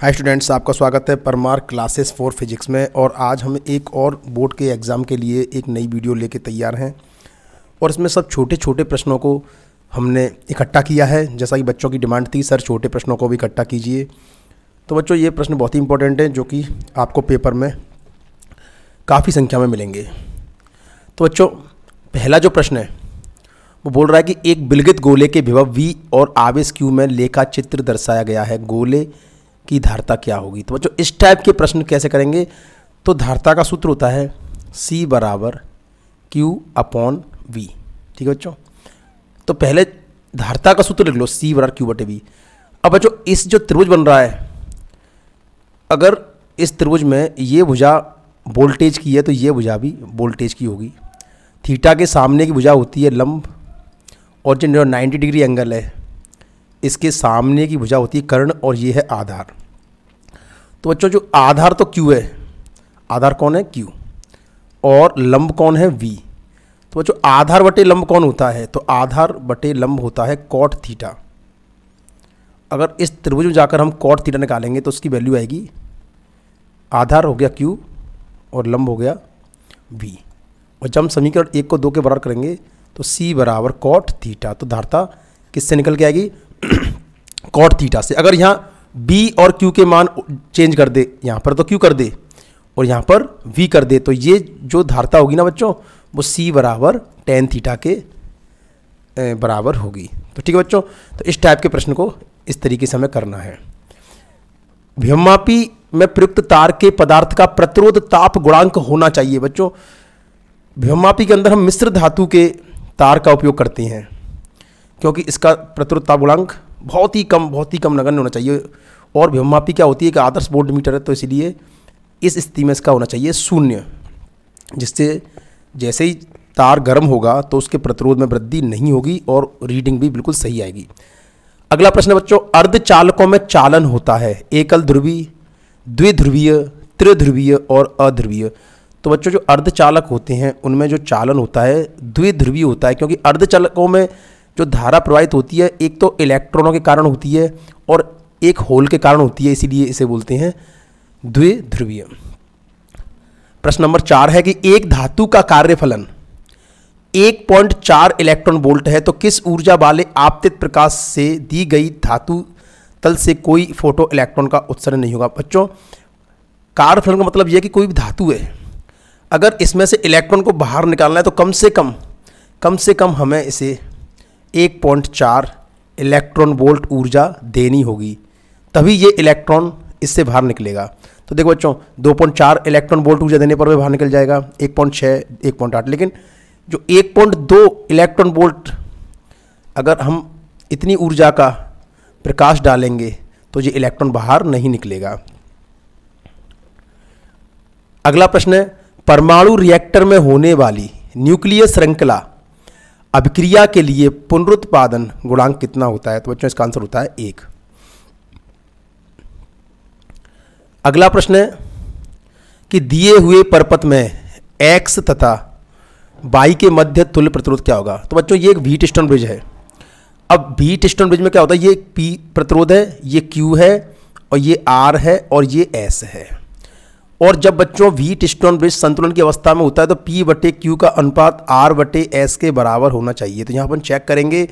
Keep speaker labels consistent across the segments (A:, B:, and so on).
A: hi students आपका स्वागत है परमार क्लासेस फॉर फिजिक्स में और आज हम एक और बोर्ड के एग्ज़ाम के लिए एक नई वीडियो लेके तैयार हैं और इसमें सब छोटे छोटे प्रश्नों को हमने इकट्ठा किया है जैसा कि बच्चों की डिमांड थी सर छोटे प्रश्नों को भी इकट्ठा कीजिए तो बच्चों ये प्रश्न बहुत ही इंपॉर्टेंट हैं जो कि आपको पेपर में काफ़ी संख्या में मिलेंगे तो बच्चों पहला जो प्रश्न है वो बोल रहा है कि एक बिलगित गोले के विभव वी और आवेश क्यू में लेखा चित्र दर्शाया गया है गोले की धारता क्या होगी तो बच्चों इस टाइप के प्रश्न कैसे करेंगे तो धारता का सूत्र होता है सी बराबर क्यू अपॉन वी ठीक है बच्चों तो पहले धारता का सूत्र लिख लो सी बराबर क्यू बटे वी अब बच्चों इस जो त्रिभुज बन रहा है अगर इस त्रिभुज में ये भुजा वोल्टेज की है तो ये भुजा भी वोल्टेज की होगी थीटा के सामने की भुजा होती है लंब और जो नाइन्टी डिग्री एंगल है इसके सामने की भुजा होती है कर्ण और ये है आधार तो बच्चों जो आधार तो क्यू है आधार कौन है क्यू और लंब कौन है वी तो बच्चों आधार बटे लंब कौन होता है तो आधार बटे लंब होता है कॉट थीटा अगर इस त्रिभुज में जाकर हम कॉट थीटा निकालेंगे तो उसकी वैल्यू आएगी आधार हो गया क्यू और लंब हो गया वी और जब हम समीकरण एक को दो के बराबर करेंगे तो सी बराबर कॉट थीटा तो धारता किससे निकल के आएगी कॉट थीटा से अगर यहाँ बी और क्यू के मान चेंज कर दे यहाँ पर तो क्यू कर दे और यहाँ पर वी कर दे तो ये जो धारता होगी ना बच्चों वो सी बराबर टेन थीटा के बराबर होगी तो ठीक है बच्चों तो इस टाइप के प्रश्न को इस तरीके से हमें करना है भ्यमापी में प्रयुक्त तार के पदार्थ का प्रतिरोध ताप गुणांक होना चाहिए बच्चों भ्यमापी के अंदर हम मिश्र धातु के तार का उपयोग करते हैं क्योंकि इसका प्रतिरोध ताप गुणांक बहुत ही कम बहुत ही कम नगण्य होना चाहिए और भ्योमापी क्या होती है कि आदर्श बोर्ड मीटर है तो इसीलिए इस स्थिति में इसका होना चाहिए शून्य जिससे जैसे ही तार गर्म होगा तो उसके प्रतिरोध में वृद्धि नहीं होगी और रीडिंग भी बिल्कुल सही आएगी अगला प्रश्न बच्चों अर्ध चालकों में चालन होता है एकल ध्रुवी द्विध्रुवीय त्रिध्रुवीय और अध्रुवीय तो बच्चों जो अर्धचालक होते हैं उनमें जो चालन होता है द्विध्रुवीय होता है क्योंकि अर्धचालकों में जो धारा प्रवाहित होती है एक तो इलेक्ट्रॉनों के कारण होती है और एक होल के कारण होती है इसीलिए इसे बोलते हैं द्विध्रुवीय प्रश्न नंबर चार है कि एक धातु का कार्यफलन एक पॉइंट चार इलेक्ट्रॉन वोल्ट है तो किस ऊर्जा वाले आपतित प्रकाश से दी गई धातु तल से कोई फोटो इलेक्ट्रॉन का उत्सर्जन नहीं होगा बच्चों कार्यफलन का मतलब यह कि कोई भी धातु है अगर इसमें से इलेक्ट्रॉन को बाहर निकालना है तो कम से कम कम से कम हमें इसे एक पॉइंट चार इलेक्ट्रॉन वोल्ट ऊर्जा देनी होगी तभी ये इलेक्ट्रॉन इससे बाहर निकलेगा तो देखो बच्चों दो पॉइंट चार इलेक्ट्रॉन वोल्ट ऊर्जा देने पर भी बाहर निकल जाएगा एक पॉइंट छः एक पॉइंट आठ लेकिन जो एक पॉइंट दो इलेक्ट्रॉन वोल्ट अगर हम इतनी ऊर्जा का प्रकाश डालेंगे तो ये इलेक्ट्रॉन बाहर नहीं निकलेगा अगला प्रश्न है परमाणु रिएक्टर में होने वाली न्यूक्लियर श्रृंखला अभिक्रिया के लिए पुनरुत्पादन गुणांक कितना होता है तो बच्चों इसका आंसर होता है एक अगला प्रश्न है कि दिए हुए परपत में एक्स तथा बाई के मध्य तुल्य प्रतिरोध क्या होगा तो बच्चों ये एक वीट स्टोन ब्रिज है अब वीट स्टोन ब्रिज में क्या होता है ये पी प्रतिरोध है ये क्यू है और ये आर है और ये एस है और जब बच्चों व्हीट स्टोन ब्रिज संतुलन की अवस्था में होता है तो पी बटे क्यू का अनुपात आर बटे एस के बराबर होना चाहिए तो यहाँ अपन चेक करेंगे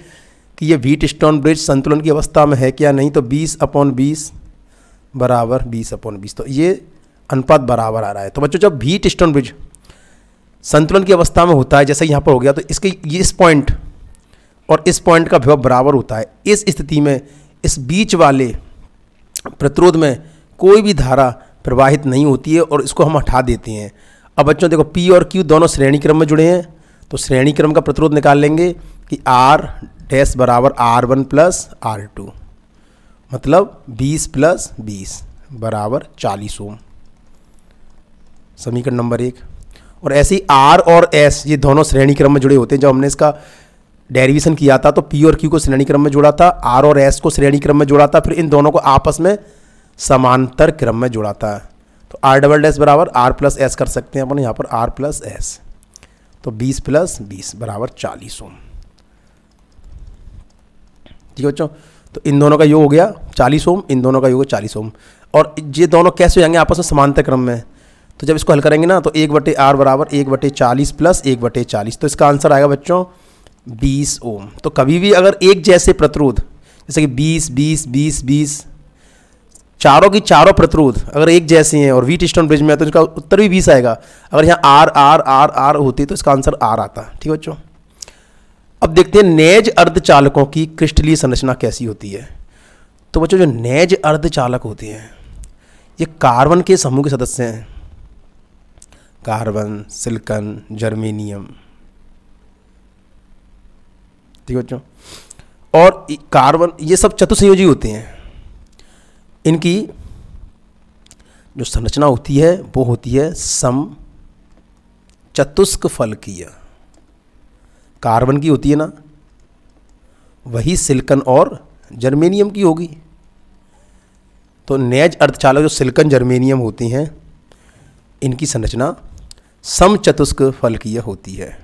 A: कि ये वीट स्टोन ब्रिज संतुलन की अवस्था में है क्या नहीं तो बीस अपॉन बीस बराबर बीस अपॉन बीस तो ये अनुपात बराबर आ रहा है तो बच्चों जब व्हीट स्टोन ब्रिज संतुलन की अवस्था में होता है जैसे यहाँ पर हो गया तो इसके इस पॉइंट और इस पॉइंट का विभव बराबर होता है इस स्थिति में इस बीच वाले प्रतिरोध में कोई भी धारा प्रवाहित नहीं होती है और इसको हम हटा देते हैं अब बच्चों देखो पी और क्यू दोनों श्रेणी क्रम में जुड़े हैं तो श्रेणी क्रम का प्रतिरोध निकाल लेंगे कि आर डैश बराबर R one plus R two मतलब बीस प्लस बीस बराबर चालीस ओम समीकरण नंबर एक और ऐसे ही आर और एस ये दोनों श्रेणी क्रम में जुड़े होते हैं जब हमने इसका डेरिवेशन किया था तो पी और क्यू को श्रेणी क्रम में जुड़ा था आर और एस को श्रेणी क्रम में जुड़ा था फिर इन दोनों को आपस में समांतर क्रम में जुड़ाता है तो आर डबल डैस बराबर आर प्लस एस कर सकते हैं अपन यहाँ पर आर प्लस एस तो बीस प्लस बीस बराबर चालीस ओम ठीक है बच्चों तो इन दोनों का योग हो गया चालीस ओम इन दोनों का योग चालीस ओम और ये दोनों कैसे हो जाएंगे आपस में समांतर क्रम में तो जब इसको हल करेंगे ना तो एक बटे आर बराबर एक बटे चालीस प्लस एक बटे चालीस तो इसका आंसर आएगा बच्चों बीस ओम तो कभी भी अगर एक जैसे प्रतिरोध जैसे कि बीस बीस बीस बीस चारों की चारों प्रतिरोध अगर एक जैसी हैं और वीट स्टोन ब्रिज में है तो इसका उत्तर भी बीस आएगा अगर यहाँ आर आर आर आर होती तो इसका आंसर आर आता ठीक है बच्चों अब देखते हैं नेज अर्धचालकों की क्रिस्टलीय संरचना कैसी होती है तो बच्चों जो नेज अर्धचालक होते हैं ये कार्बन के समूह के सदस्य हैं कार्बन सिल्कन जर्मेनियम ठीक है बच्चों और कार्बन ये सब चतुसंयोजी होते हैं इनकी जो संरचना होती है वो होती है सम चतुष्क फलकीय कार्बन की होती है ना वही सिल्कन और जर्मेनियम की होगी तो नैज अर्थचालक जो सिल्कन जर्मेनियम होती हैं इनकी संरचना समचतुष्क फलकीय होती है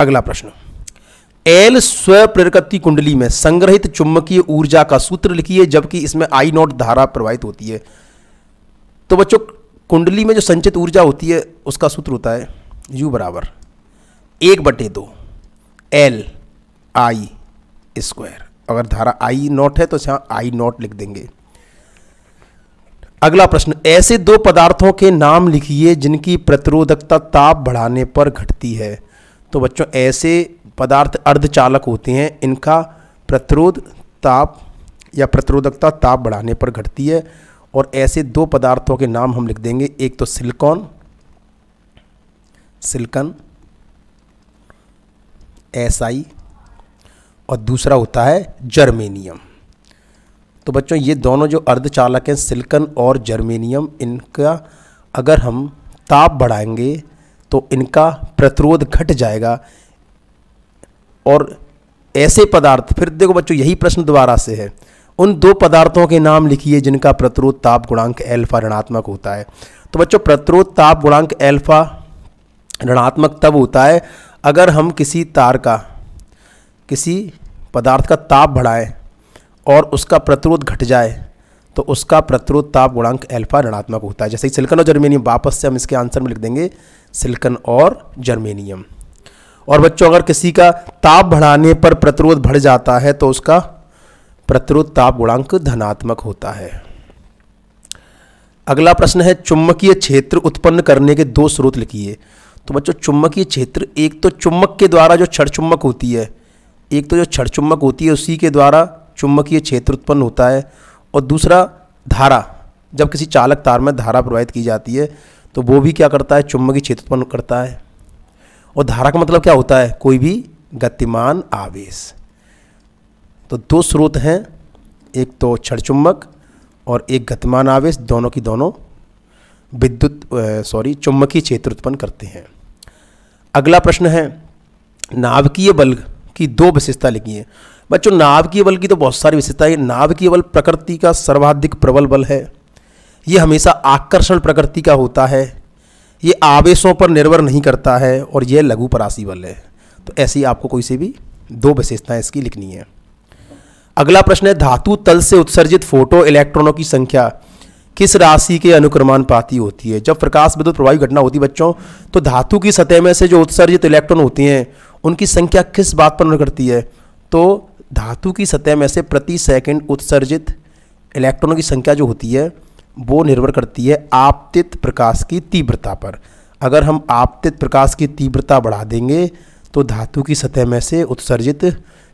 A: अगला प्रश्न एल स्वप्रेरकती कुंडली में संग्रहित चुंबकीय ऊर्जा का सूत्र लिखिए जबकि इसमें आई नॉट धारा प्रवाहित होती है तो बच्चों कुंडली में जो संचित ऊर्जा होती है उसका सूत्र होता है यू बराबर एक बटे दो एल आई स्क्वायर अगर धारा आई नॉट है तो यहाँ आई नॉट लिख देंगे अगला प्रश्न ऐसे दो पदार्थों के नाम लिखिए जिनकी प्रतिरोधकता ताप बढ़ाने पर घटती है तो बच्चों ऐसे पदार्थ अर्धचालक होते हैं इनका प्रतिरोध ताप या प्रतिरोधकता ताप बढ़ाने पर घटती है और ऐसे दो पदार्थों के नाम हम लिख देंगे एक तो सिलिकॉन सिलकन एस आई और दूसरा होता है जर्मेनियम तो बच्चों ये दोनों जो अर्धचालक हैं सिलकन और जर्मेनियम इनका अगर हम ताप बढ़ाएंगे तो इनका प्रतिरोध घट जाएगा और ऐसे पदार्थ फिर देखो बच्चों यही प्रश्न दोबारा से है उन दो पदार्थों के नाम लिखिए जिनका प्रतिरोध ताप गुणांक एल्फा ऋणात्मक होता है तो बच्चों प्रतिरोध ताप गुणांक एल्फा ऋणात्मक तब होता है अगर हम किसी तार का किसी पदार्थ का ताप बढ़ाएं और उसका प्रतिरोध घट जाए तो उसका प्रतिरोध ताप गुणांक एल्फा ऋणात्मक होता है जैसे ही और जर्मेनियम वापस से हम इसके आंसर में लिख देंगे सिल्कन और जर्मेनियम और बच्चों अगर किसी का ताप बढ़ाने पर प्रतिरोध बढ़ जाता है तो उसका प्रतिरोध ताप गुणांक धनात्मक होता है अगला प्रश्न है चुंबकीय क्षेत्र उत्पन्न करने के दो स्रोत लिखिए तो बच्चों चुंबकीय क्षेत्र एक तो चुंबक के द्वारा जो छठ चुंबक होती है एक तो जो छठ चुंबक होती है उसी के द्वारा चुंबकीय क्षेत्र उत्पन्न होता है और दूसरा धारा जब किसी चालक तार में धारा प्रवाहित की जाती है तो वो भी क्या करता है चुंबकीय क्षेत्र उत्पन्न करता है और धारा का मतलब क्या होता है कोई भी गतिमान आवेश तो दो स्रोत हैं एक तो क्षण चुम्बक और एक गतिमान आवेश दोनों की दोनों विद्युत सॉरी चुम्बकीय क्षेत्र उत्पन्न करते हैं अगला प्रश्न है नाभिकीय बल की दो विशेषता लिखी है बच्चों नाभिकीय बल की तो बहुत सारी विशेषता है नाभिकीय बल प्रकृति का सर्वाधिक प्रबल बल है ये हमेशा आकर्षण प्रकृति का होता है ये आवेशों पर निर्भर नहीं करता है और यह लघु पराशी बल है तो ऐसी आपको कोई से भी दो विशेषताएं इसकी लिखनी है अगला प्रश्न है धातु तल से उत्सर्जित फोटो इलेक्ट्रॉनों की संख्या किस राशि के पाती होती है जब प्रकाश विद्युत प्रभावी घटना होती है बच्चों तो धातु की सतह में से जो उत्सर्जित इलेक्ट्रॉन होती हैं उनकी संख्या किस बात पर निर्भर करती है तो धातु की सतह में से प्रति सेकंड उत्सर्जित इलेक्ट्रॉनों की संख्या जो होती है वो निर्भर करती है आपतित प्रकाश की तीव्रता पर अगर हम आपतित प्रकाश की तीव्रता बढ़ा देंगे तो धातु की सतह में से उत्सर्जित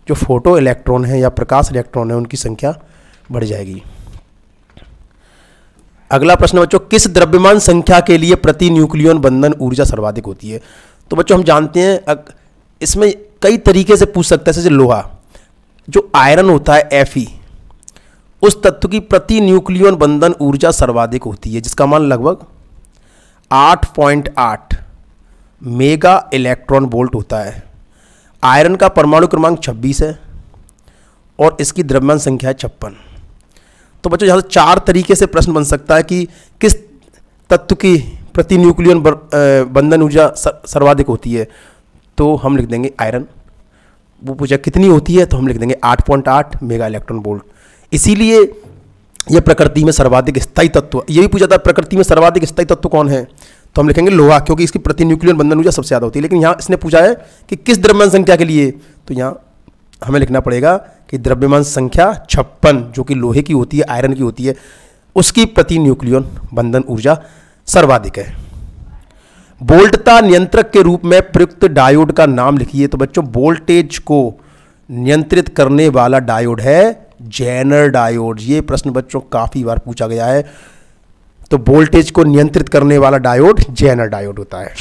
A: जो फोटो इलेक्ट्रॉन है या प्रकाश इलेक्ट्रॉन है उनकी संख्या बढ़ जाएगी अगला प्रश्न बच्चों किस द्रव्यमान संख्या के लिए प्रति न्यूक्लियन बंधन ऊर्जा सर्वाधिक होती है तो बच्चों हम जानते हैं इसमें कई तरीके से पूछ सकते हैं जैसे लोहा जो आयरन होता है एफ ई उस तत्व की प्रति न्यूक्लियन बंधन ऊर्जा सर्वाधिक होती है जिसका मान लगभग 8.8 मेगा इलेक्ट्रॉन वोल्ट होता है आयरन का परमाणु क्रमांक 26 है और इसकी द्रव्यमान संख्या है छप्पन तो बच्चों यहाँ से चार तरीके से प्रश्न बन सकता है कि किस तत्व की प्रति न्यूक्लियन बंधन ऊर्जा सर्वाधिक होती है तो हम लिख देंगे आयरन वो पूछा कितनी होती है तो हम लिख देंगे 8.8 मेगा इलेक्ट्रॉन वोल्ट इसीलिए यह प्रकृति में सर्वाधिक स्थायी तत्व ये भी पूछा था प्रकृति में सर्वाधिक स्थायी तत्व कौन है तो हम लिखेंगे लोहा क्योंकि इसकी प्रति न्यूक्लियर बंधन ऊर्जा सबसे ज़्यादा होती है लेकिन यहाँ इसने पूछा है कि किस द्रव्यमान संख्या के लिए तो यहाँ हमें लिखना पड़ेगा कि द्रव्यमान संख्या छप्पन जो कि लोहे की होती है आयरन की होती है उसकी प्रति न्यूक्लियन बंधन ऊर्जा सर्वाधिक है बोल्टता नियंत्रक के रूप में प्रयुक्त डायोड का नाम लिखिए तो बच्चों वोल्टेज को नियंत्रित करने वाला डायोड है जैनर डायोड ये प्रश्न बच्चों काफ़ी बार पूछा गया है तो वोल्टेज को नियंत्रित करने वाला डायोड जैनर डायोड होता है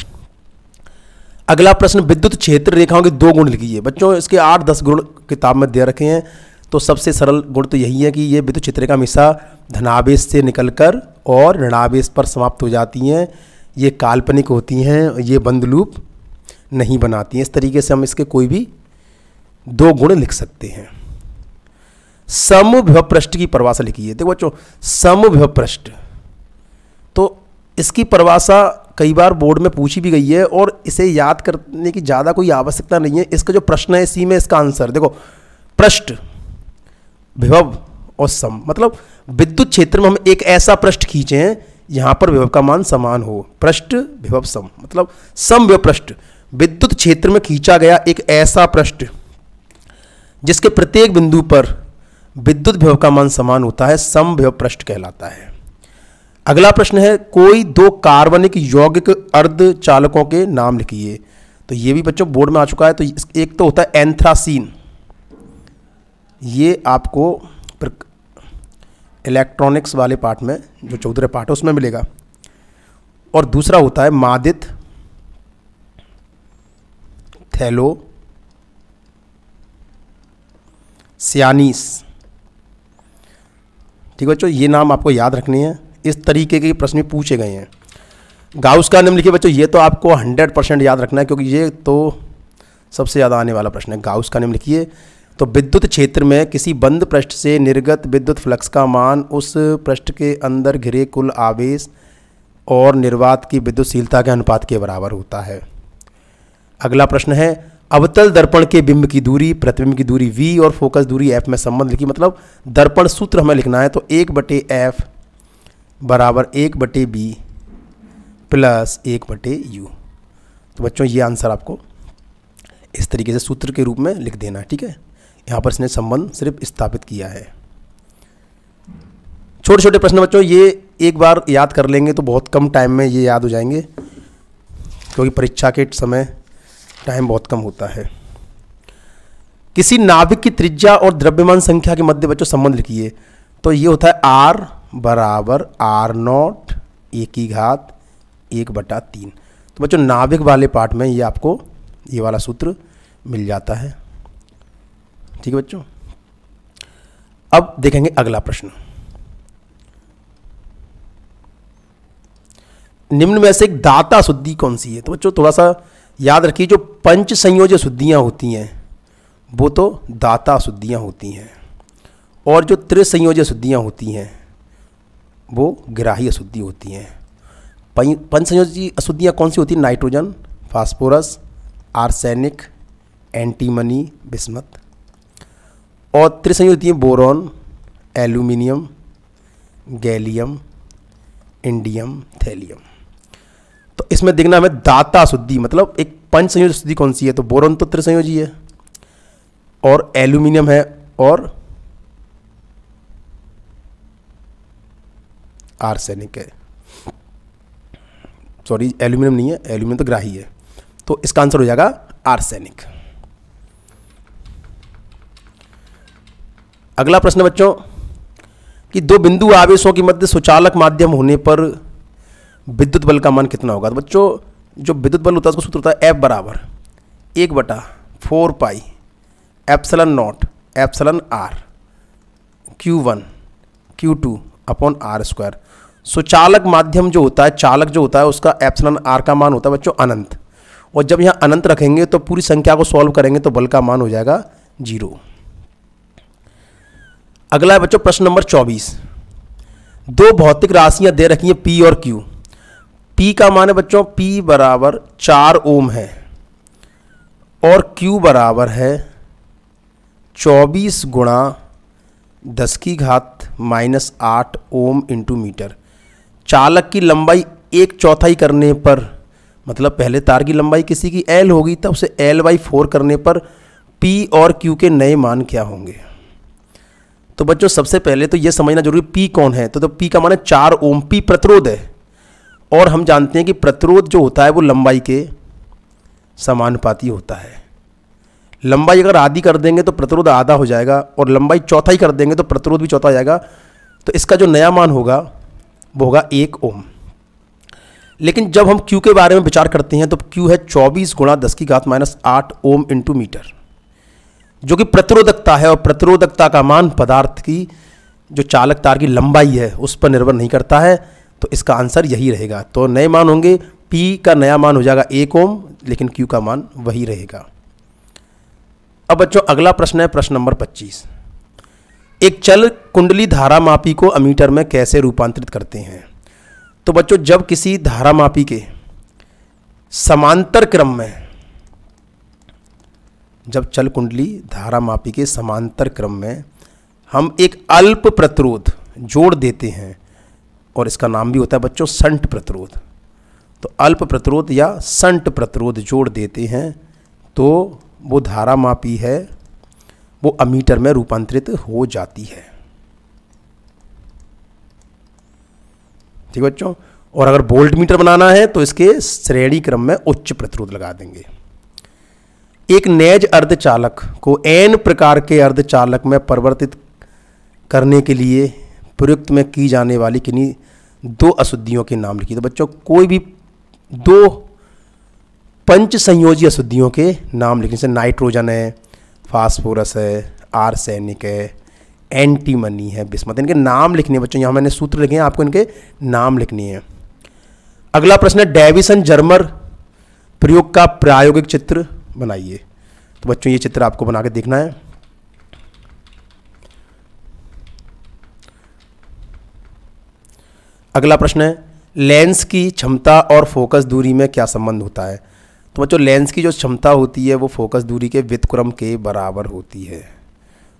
A: अगला प्रश्न विद्युत क्षेत्र रेखाओं के दो गुण लिखिए बच्चों इसके आठ दस गुण किताब में दे रखे हैं तो सबसे सरल गुण तो यही है कि ये विद्युत क्षेत्र का मिसा धनावेश से निकलकर और ऋणावेश पर समाप्त हो जाती हैं ये काल्पनिक होती हैं ये बंद लूप नहीं बनाती हैं इस तरीके से हम इसके कोई भी दो गुण लिख सकते हैं समभ्यपृष्ठ की परिभाषा लिखी है देखो बच्चों समभ्यपृष्ठ तो इसकी परिभाषा कई बार बोर्ड में पूछी भी गई है और इसे याद करने की ज़्यादा कोई आवश्यकता नहीं है इसका जो प्रश्न है इसी में इसका आंसर देखो पृष्ठ विभव और सम मतलब विद्युत क्षेत्र में हम एक ऐसा पृष्ठ खींचे हैं यहाँ पर विभव का मान समान हो पृष्ठ विभव सम मतलब सम पृष्ठ विद्युत क्षेत्र में खींचा गया एक ऐसा पृष्ठ जिसके प्रत्येक बिंदु पर विद्युत व्यव का मान समान होता है सम पृष्ठ कहलाता है अगला प्रश्न है कोई दो कार्बनिक यौगिक अर्ध चालकों के नाम लिखिए तो ये भी बच्चों बोर्ड में आ चुका है तो एक तो होता है एंथ्रासीन ये आपको इलेक्ट्रॉनिक्स वाले पार्ट में जो चौधरी पार्ट है उसमें मिलेगा और दूसरा होता है मादित थैलो सियानीस ठीक है बच्चों ये नाम आपको याद रखने हैं इस तरीके के प्रश्न पूछे गए हैं गाउस का निम्नलिखित बच्चों ये तो आपको हंड्रेड परसेंट याद रखना है क्योंकि ये तो सबसे ज़्यादा आने वाला प्रश्न है गाउस का लिखिए तो विद्युत क्षेत्र में किसी बंद पृष्ठ से निर्गत विद्युत फ्लक्स का मान उस पृष्ठ के अंदर घिरे कुल आवेश और निर्वात की विद्युतशीलता के अनुपात के बराबर होता है अगला प्रश्न है अवतल दर्पण के बिंब की दूरी प्रतिबिंब की दूरी v और फोकस दूरी f में संबंध लिखी मतलब दर्पण सूत्र हमें लिखना है तो एक बटे एफ बराबर एक बटे बी प्लस एक बटे यू तो बच्चों ये आंसर आपको इस तरीके से सूत्र के रूप में लिख देना है ठीक है यहाँ पर इसने संबंध सिर्फ स्थापित किया है छोटे छोटे प्रश्न बच्चों ये एक बार याद कर लेंगे तो बहुत कम टाइम में ये याद हो जाएंगे क्योंकि परीक्षा के समय टाइम बहुत कम होता है किसी नाभिक की त्रिज्या और द्रव्यमान संख्या के मध्य बच्चों संबंध लिखिए तो ये होता है आर बराबर आर नॉट ए की घात एक बटा तीन तो बच्चों नाभिक वाले पार्ट में ये आपको ये वाला सूत्र मिल जाता है ठीक है बच्चों अब देखेंगे अगला प्रश्न निम्न में से एक दाता शुद्धि कौन सी है तो बच्चों थोड़ा सा याद रखिए जो पंच संयोज्य शुद्धियाँ होती हैं वो तो दाता शुद्धियाँ होती हैं और जो त्रिसंयोज्य शुद्धियाँ होती हैं वो ग्राही अशुद्धि होती हैं पंच संयोजी अशुद्धियाँ कौन सी होती हैं nitrogen phosphorus arsenic antimony bismuth और त्रिसंयोज होती हैं boron aluminium gallium indium thallium इसमें देखना हमें दाता शुद्धि मतलब एक पंच संयोज शुद्धि कौन सी है तो बोरन तो त्रिसंयोजी है और एल्यूमिनियम है और आर्सेनिक है सॉरी एल्यूमिनियम नहीं है एल्यूमिनियम तो ग्राही है तो इसका आंसर हो जाएगा आर्सेनिक अगला प्रश्न बच्चों कि दो बिंदु आवेशों के मध्य सुचालक माध्यम होने पर विद्युत बल का मान कितना होगा तो बच्चों जो विद्युत बल होता है उसका सूत्र होता है एफ बराबर एक बटा four pi epsilon naught epsilon r q one q two upon r square so चालक माध्यम जो होता है चालक जो होता है उसका एप्सलन आर का मान होता है बच्चों अनंत और जब यहाँ अनंत रखेंगे तो पूरी संख्या को सॉल्व करेंगे तो बल का मान हो जाएगा जीरो अगला है बच्चों प्रश्न नंबर चौबीस दो भौतिक राशियाँ दे रखी हैं पी और क्यू पी का मान है बच्चों पी बराबर चार ओम है और क्यू बराबर है चौबीस गुणा दस की घात माइनस आठ ओम इंटू मीटर चालक की लंबाई एक चौथाई करने पर मतलब पहले तार की लंबाई किसी की एल होगी तब उसे एल बाई फोर करने पर पी और क्यू के नए मान क्या होंगे तो बच्चों सबसे पहले तो यह समझना जरूरी पी कौन है तो, तो पी का मान है चार ओम पी प्रतिरोध है और हम जानते हैं कि प्रतिरोध जो होता है वो लंबाई के समानुपाती होता है लंबाई अगर आधी कर देंगे तो प्रतिरोध आधा हो जाएगा और लंबाई चौथाई कर देंगे तो प्रतिरोध भी चौथा हो जाएगा तो इसका जो नया मान होगा वो होगा एक ओम लेकिन जब हम क्यू के बारे में विचार करते हैं तो क्यू है चौबीस गुणा दस की घात माइनस आठ ओम इंटू मीटर जो कि प्रतिरोधकता है और प्रतिरोधकता का मान पदार्थ की जो चालक तार की लंबाई है उस पर निर्भर नहीं करता है तो इसका आंसर यही रहेगा तो नए मान होंगे पी का नया मान हो जाएगा एक ओम लेकिन क्यू का मान वही रहेगा अब बच्चों अगला प्रश्न है प्रश्न नंबर पच्चीस एक चल कुंडली धारा मापी को अमीटर में कैसे रूपांतरित करते हैं तो बच्चों जब किसी धारा मापी के समांतर क्रम में जब चल कुंडली धारा मापी के समांतर क्रम में हम एक अल्प प्रतिरोध जोड़ देते हैं और इसका नाम भी होता है बच्चों संट प्रतिरोध तो अल्प प्रतिरोध या संट प्रतिरोध जोड़ देते हैं तो वो धारा मापी है वो अमीटर में रूपांतरित हो जाती है ठीक है बच्चों और अगर बोल्ट मीटर बनाना है तो इसके श्रेणी क्रम में उच्च प्रतिरोध लगा देंगे एक नैज अर्धचालक को एन प्रकार के अर्धचालक में परिवर्तित करने के लिए प्रयुक्त में की जाने वाली किन्हीं दो अशुद्धियों के नाम लिखिए तो बच्चों कोई भी दो पंच संयोजी अशुद्धियों के नाम लिखने से नाइट्रोजन है फास्फोरस है आर्सेनिक है एंटीमनी है बिस्मत इनके नाम लिखने बच्चों यहाँ मैंने सूत्र लिखे हैं आपको इनके नाम लिखने हैं अगला प्रश्न है डेविसन जर्मर प्रयोग का प्रायोगिक चित्र बनाइए तो बच्चों ये चित्र आपको बना के देखना है अगला प्रश्न है लेंस की क्षमता और फोकस दूरी में क्या संबंध होता है तो बच्चों लेंस की जो क्षमता होती है वो फोकस दूरी के वितक्रम के बराबर होती है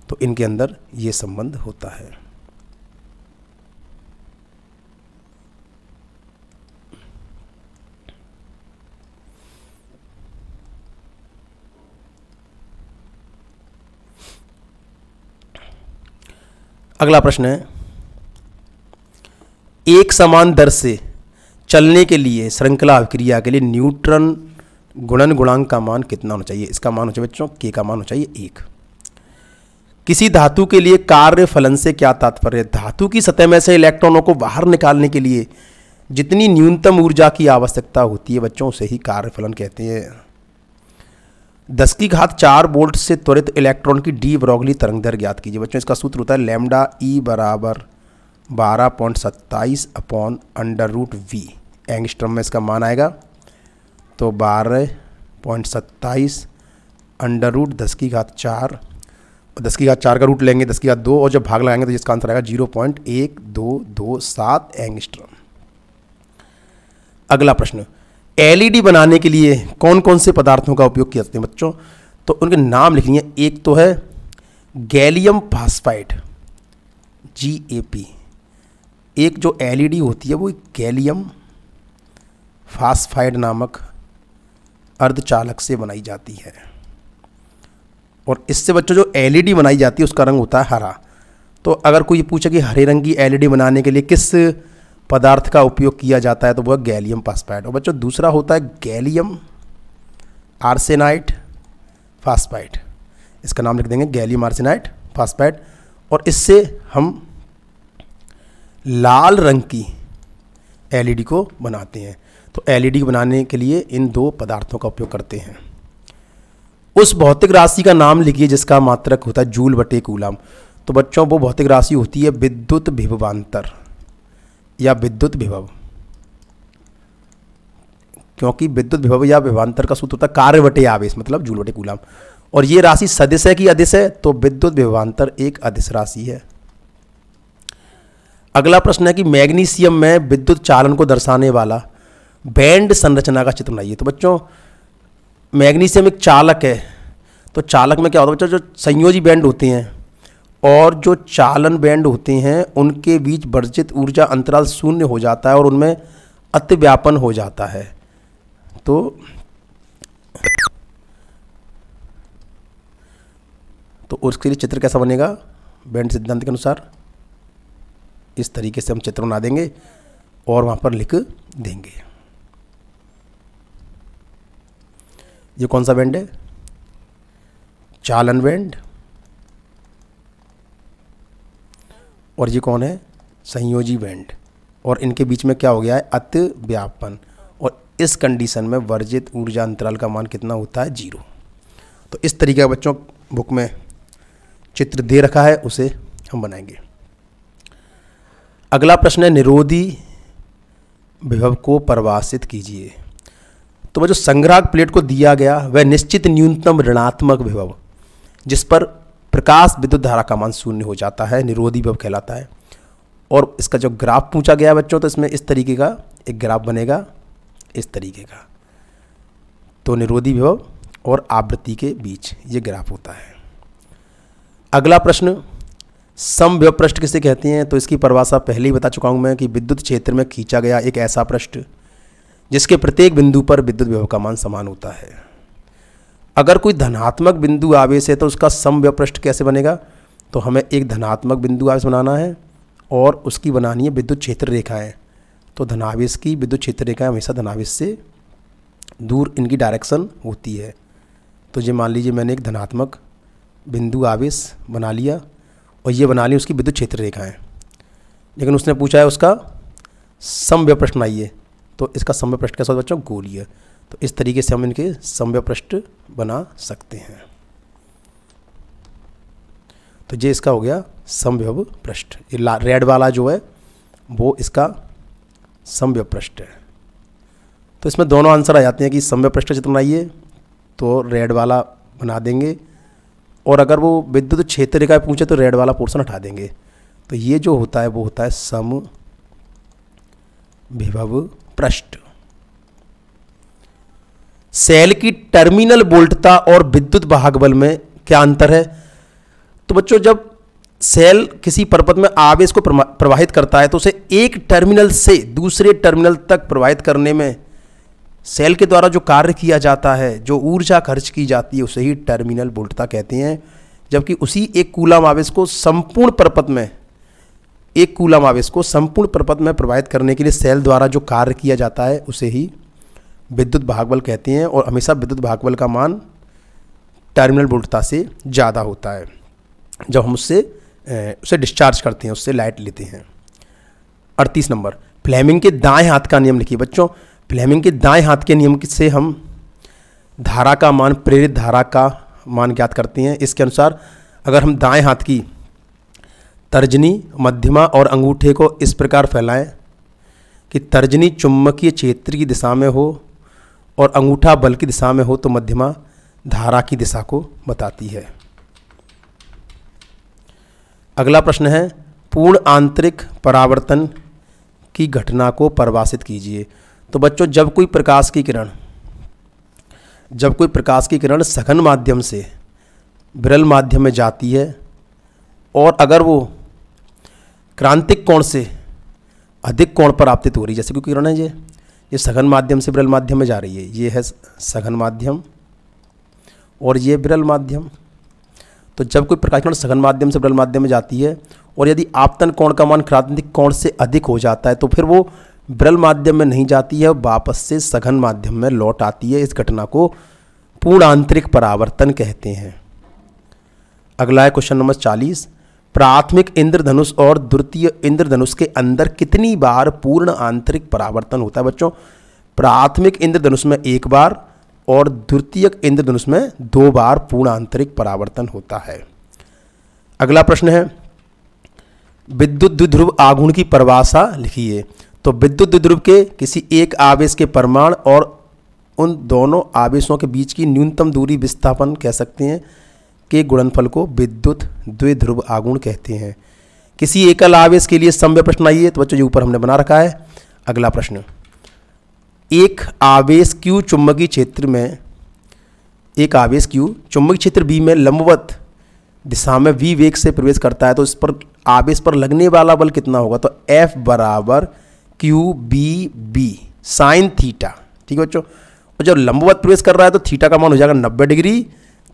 A: तो इनके अंदर ये संबंध होता है अगला प्रश्न है एक समान दर से चलने के लिए श्रृंखला अभिक्रिया के लिए न्यूट्रन गुणन गुणांक का मान कितना होना चाहिए इसका मान होना चाहिए बच्चों के का मान होना चाहिए एक किसी धातु के लिए कार्य फलन से क्या तात्पर्य धातु की सतह में से इलेक्ट्रॉनों को बाहर निकालने के लिए जितनी न्यूनतम ऊर्जा की आवश्यकता होती है बच्चों से ही कार्य फलन कहते हैं दस की घात चार बोल्ट से त्वरित इलेक्ट्रॉन की डी ब्रॉगली तरंग दर ज्ञात कीजिए बच्चों इसका सूत्र होता है लेमडा ई बराबर बारह पॉइंट सत्ताईस upon under root V angstrom में इसका मान आएगा तो बारह पॉइंट सत्ताईस अंडर रूट दस की घात चार और दस की घात चार का रूट लेंगे दस की घात दो और जब भाग लगाएंगे तो इसका आंसर आएगा जीरो पॉइंट एक दो दो सात एंगस्ट्रम अगला प्रश्न एलईडी e बनाने के लिए कौन कौन से पदार्थों का उपयोग किया जाते हैं बच्चों तो उनके नाम लिख लिए एक तो है gallium phosphide G A P एक जो एलईडी e होती है वो गैलियम फास्फाइड नामक अर्धचालक से बनाई जाती है और इससे बच्चों जो एलईडी e बनाई जाती है उसका रंग होता है हरा तो अगर कोई पूछे कि हरे रंग की एलईडी e बनाने के लिए किस पदार्थ का उपयोग किया जाता है तो वह गैलियम फास्फाइड और बच्चों दूसरा होता है गैलियम आर्सेनाइट फास्फाइड इसका नाम लिख देंगे गैलियम आर्सेनाइट फास्फाइड और इससे हम लाल रंग की एलईडी e को बनाते हैं तो एलईडी e बनाने के लिए इन दो पदार्थों का उपयोग करते हैं उस भौतिक राशि का नाम लिखिए जिसका मात्रक होता है जूल बटे कूलाम तो बच्चों वो भौतिक राशि होती है विद्युत विभवान्तर या विद्युत विभव क्योंकि विद्युत विभव या विभवान्तर का सूत्र होता है कार्य बटे आवेश मतलब जूल बटे कूलाम और ये राशि सदिश है कि अधिश है तो विद्युत विभवान्तर एक अधिश राशि है अगला प्रश्न है कि मैग्नीशियम में विद्युत चालन को दर्शाने वाला बैंड संरचना का चित्र बनाइए तो बच्चों मैग्नीशियम एक चालक है तो चालक में क्या होता है बच्चों जो संयोजी बैंड होते हैं और जो चालन बैंड होते हैं उनके बीच वर्जित ऊर्जा अंतराल शून्य हो जाता है और उनमें अतिव्यापन हो जाता है तो तो उसके लिए चित्र कैसा बनेगा बैंड सिद्धांत के अनुसार इस तरीके से हम चित्र बना देंगे और वहाँ पर लिख देंगे ये कौन सा बैंड है चालन बैंड और ये कौन है संयोजी बैंड और इनके बीच में क्या हो गया है व्यापन और इस कंडीशन में वर्जित ऊर्जा अंतराल का मान कितना होता है जीरो तो इस तरीके का बच्चों बुक में चित्र दे रखा है उसे हम बनाएंगे अगला प्रश्न है निरोधी विभव को परिभाषित कीजिए तो वह जो संग्राहक प्लेट को दिया गया वह निश्चित न्यूनतम ऋणात्मक विभव जिस पर प्रकाश विद्युत धारा का मान शून्य हो जाता है निरोधी विभव कहलाता है और इसका जो ग्राफ पूछा गया बच्चों तो इसमें इस तरीके का एक ग्राफ बनेगा इस तरीके का तो निरोधी विभव और आवृत्ति के बीच ये ग्राफ होता है अगला प्रश्न सम समव्यपृष्ठ किसे कहते हैं तो इसकी परिभाषा पहले ही बता चुका हूँ मैं कि विद्युत क्षेत्र में खींचा गया एक ऐसा पृष्ठ जिसके प्रत्येक बिंदु पर विद्युत विभव का मान समान होता है अगर कोई धनात्मक बिंदु आवेश है तो उसका समव्यपृष्ठ कैसे बनेगा तो हमें एक धनात्मक बिंदु आवेश बनाना है और उसकी बनानी है विद्युत क्षेत्र रेखाएँ तो धनावेश की विद्युत क्षेत्र रेखाएँ हमेशा धनावेश से दूर इनकी डायरेक्शन होती है तो ये मान लीजिए मैंने एक धनात्मक बिंदु आवेश बना लिया और ये बना ली उसकी विद्युत क्षेत्र रेखाएं लेकिन उसने पूछा है उसका संव्य प्रश्न आइए तो इसका समव्य प्रश्न कैसा बच्चों गोलीय तो इस तरीके से हम इनके संव्य पृष्ठ बना सकते हैं तो ये इसका हो गया संभव पृष्ठ ये रेड वाला जो है वो इसका समव्य पृष्ठ है तो इसमें दोनों आंसर आ जाते हैं कि समव्य पृष्ठ चित्र बनाइए तो रेड वाला बना देंगे और अगर वो विद्युत क्षेत्र का पूछे तो रेड वाला पोर्सन हटा देंगे तो ये जो होता है वो होता है सम विभव पृष्ठ सेल की टर्मिनल बोल्टता और विद्युत वाहक बल में क्या अंतर है तो बच्चों जब सेल किसी पर्वत में आवेश को प्रवाहित करता है तो उसे एक टर्मिनल से दूसरे टर्मिनल तक प्रवाहित करने में सेल के द्वारा जो कार्य किया जाता है जो ऊर्जा खर्च की जाती है उसे ही टर्मिनल वोल्टता कहते हैं जबकि उसी एक कूलाम आवेश को संपूर्ण प्रपत में एक कूलाम आवेश को संपूर्ण प्रपत में प्रभावित करने के लिए सेल द्वारा जो कार्य किया जाता है उसे ही विद्युत भागबल कहते हैं और हमेशा विद्युत भागबल का मान टर्मिनल वोल्टता से ज़्यादा होता है जब हम उससे उसे डिस्चार्ज करते हैं उससे लाइट लेते हैं अड़तीस नंबर फ्लेमिंग के दाएं हाथ का नियम लिखिए बच्चों फ्लेमिंग के दाएं हाथ के नियम से हम धारा का मान प्रेरित धारा का मान ज्ञात करते हैं इसके अनुसार अगर हम दाएं हाथ की तर्जनी मध्यमा और अंगूठे को इस प्रकार फैलाएं कि तर्जनी चुंबकीय क्षेत्र की दिशा में हो और अंगूठा बल की दिशा में हो तो मध्यमा धारा की दिशा को बताती है अगला प्रश्न है पूर्ण आंतरिक परावर्तन की घटना को परिभाषित कीजिए तो बच्चों जब कोई प्रकाश की किरण जब कोई प्रकाश की किरण सघन माध्यम से विरल माध्यम में जाती है और अगर वो क्रांतिक कोण से अधिक कोण पर आपतित हो रही है जैसे क्योंकि किरण है ये ये सघन माध्यम से विरल माध्यम में जा रही है ये है सघन माध्यम और ये विरल माध्यम तो जब कोई प्रकाश किरण सघन माध्यम से विरल माध्यम में जाती है और यदि आपतन कोण का मान क्रांतिक कोण से अधिक हो जाता है तो फिर वो ब्रल माध्यम में नहीं जाती है वापस से सघन माध्यम में लौट आती है इस घटना को पूर्ण आंतरिक परावर्तन कहते हैं अगला है क्वेश्चन नंबर चालीस प्राथमिक इंद्रधनुष और द्वितीय इंद्रधनुष के अंदर कितनी बार पूर्ण आंतरिक परावर्तन होता है बच्चों प्राथमिक इंद्रधनुष में एक बार और द्वितीय इंद्रधनुष में दो बार पूर्ण आंतरिक परावर्तन होता है अगला प्रश्न है विद्युत द्विध्रुव आगुण की परिभाषा लिखिए तो विद्युत द्विध्रुव के किसी एक आवेश के परमाण और उन दोनों आवेशों के बीच की न्यूनतम दूरी विस्थापन कह सकते हैं के गुणनफल को विद्युत द्विध्रुव आगुण कहते हैं किसी एकल आवेश के लिए सम्य प्रश्न आइए तो बच्चों ये ऊपर हमने बना रखा है अगला प्रश्न एक आवेश क्यू चुंबकीय क्षेत्र में एक आवेश क्यू चुंबकीय क्षेत्र बी में लंबवत दिशा में वी वेग से प्रवेश करता है तो इस पर आवेश पर लगने वाला बल कितना होगा तो एफ बराबर Q B B sine theta ठीक है बच्चों और जब लंबवत प्रवेश कर रहा है तो थीटा का मान हो जाएगा नब्बे डिग्री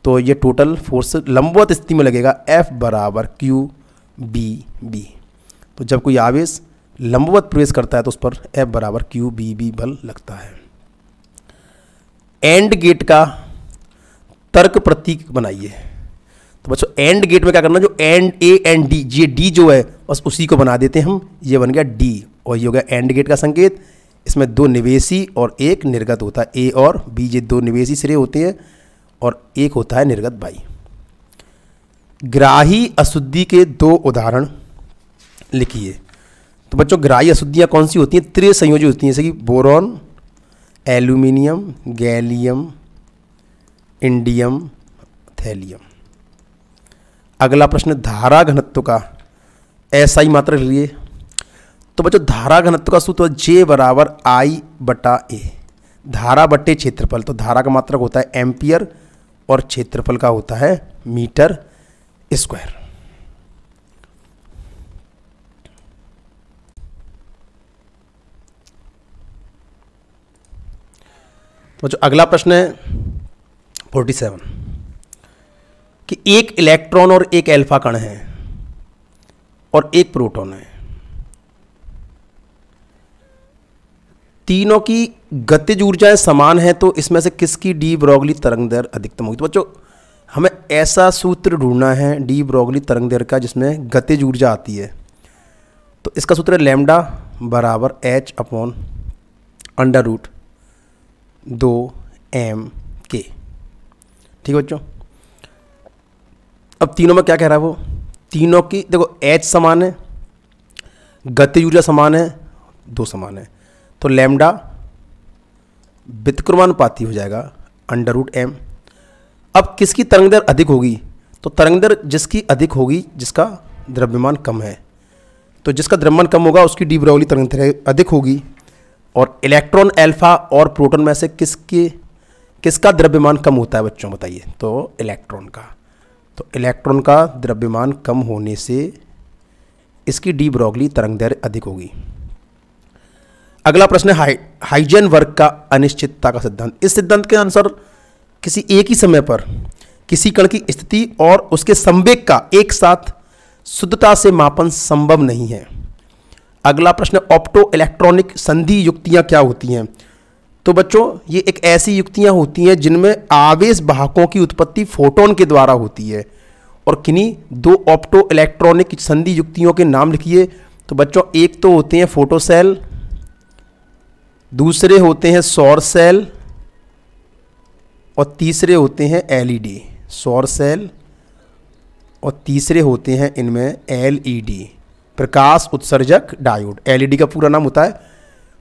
A: तो ये टोटल फोर्स लंबवत स्थिति में लगेगा एफ बराबर क्यू बी बी तो जब कोई आवेश लंबवत प्रवेश करता है तो उस पर एफ बराबर क्यू बी बी बल लगता है एंड गेट का तर्क प्रतीक बनाइए तो बच्चों एंड गेट में क्या करना जो एंड ए एंड डी ये डी जो है बस उसी को बना देते हैं हम ये बन गया डी और ये हो गया एंड गेट का संकेत इसमें दो निवेशी और एक निर्गत होता है ए और बी ये दो निवेशी सिरे होते हैं और एक होता है निर्गत बाई ग्राही अशुद्धि के दो उदाहरण लिखिए तो बच्चों ग्राही अशुद्धियाँ कौन सी होती हैं संयोजित होती हैं जैसे कि boron aluminium gallium indium thallium अगला प्रश्न धारा घनत्व का ऐसा ही मात्रा लिए तो बच्चों धारा घनत्व का सूत्र जे बराबर आई बटा ए धारा बटे क्षेत्रफल तो धारा का मात्रक होता है एम्पियर और क्षेत्रफल का होता है मीटर स्क्वायर तो जो अगला प्रश्न है फोर्टी सेवन कि एक इलेक्ट्रॉन और एक अल्फा कण है और एक प्रोटॉन है तीनों की गतिज ऊर्जाएं समान हैं तो इसमें से किसकी डी ब्रोगली तरंग दर अधिकतम होगी तो बच्चों हमें ऐसा सूत्र ढूंढना है डी ब्रोगली तरंग दर का जिसमें गतिज ऊर्जा आती है तो इसका सूत्र है लेमडा बराबर एच अपॉन अंडर रूट दो एम के ठीक है बच्चों अब तीनों में क्या कह रहा है वो तीनों की देखो एच समान है गतिज ऊर्जा समान है दो समान है तो लेमडा वितक्रमानुपाती हो जाएगा अंडर रूट एम अब किसकी तरंग दर अधिक होगी तो तरंग दर जिसकी अधिक होगी जिसका द्रव्यमान कम है तो जिसका द्रव्यमान कम होगा उसकी डी ब्रोली तरंग दर अधिक होगी और इलेक्ट्रॉन अल्फा और प्रोटॉन में से किसके किसका द्रव्यमान कम होता है बच्चों बताइए तो इलेक्ट्रॉन का तो इलेक्ट्रॉन का द्रव्यमान कम होने से इसकी डी ब्रोगली तरंग दर अधिक होगी अगला प्रश्न है हाई हाइजन वर्ग का अनिश्चितता का सिद्धांत इस सिद्धांत के अनुसार किसी एक ही समय पर किसी कण की स्थिति और उसके संवेग का एक साथ शुद्धता से मापन संभव नहीं है अगला प्रश्न ऑप्टो इलेक्ट्रॉनिक संधि युक्तियाँ क्या होती हैं तो बच्चों ये एक ऐसी युक्तियाँ होती हैं जिनमें आवेश बाहकों की उत्पत्ति फोटोन के द्वारा होती है और किन्हीं दो ऑप्टो इलेक्ट्रॉनिक संधि युक्तियों के नाम लिखिए तो बच्चों एक तो होते हैं फोटोसेल दूसरे होते हैं सौर सेल और तीसरे होते हैं एलईडी सौर सेल और तीसरे होते हैं इनमें एलईडी प्रकाश उत्सर्जक डायोड एलईडी का पूरा नाम होता है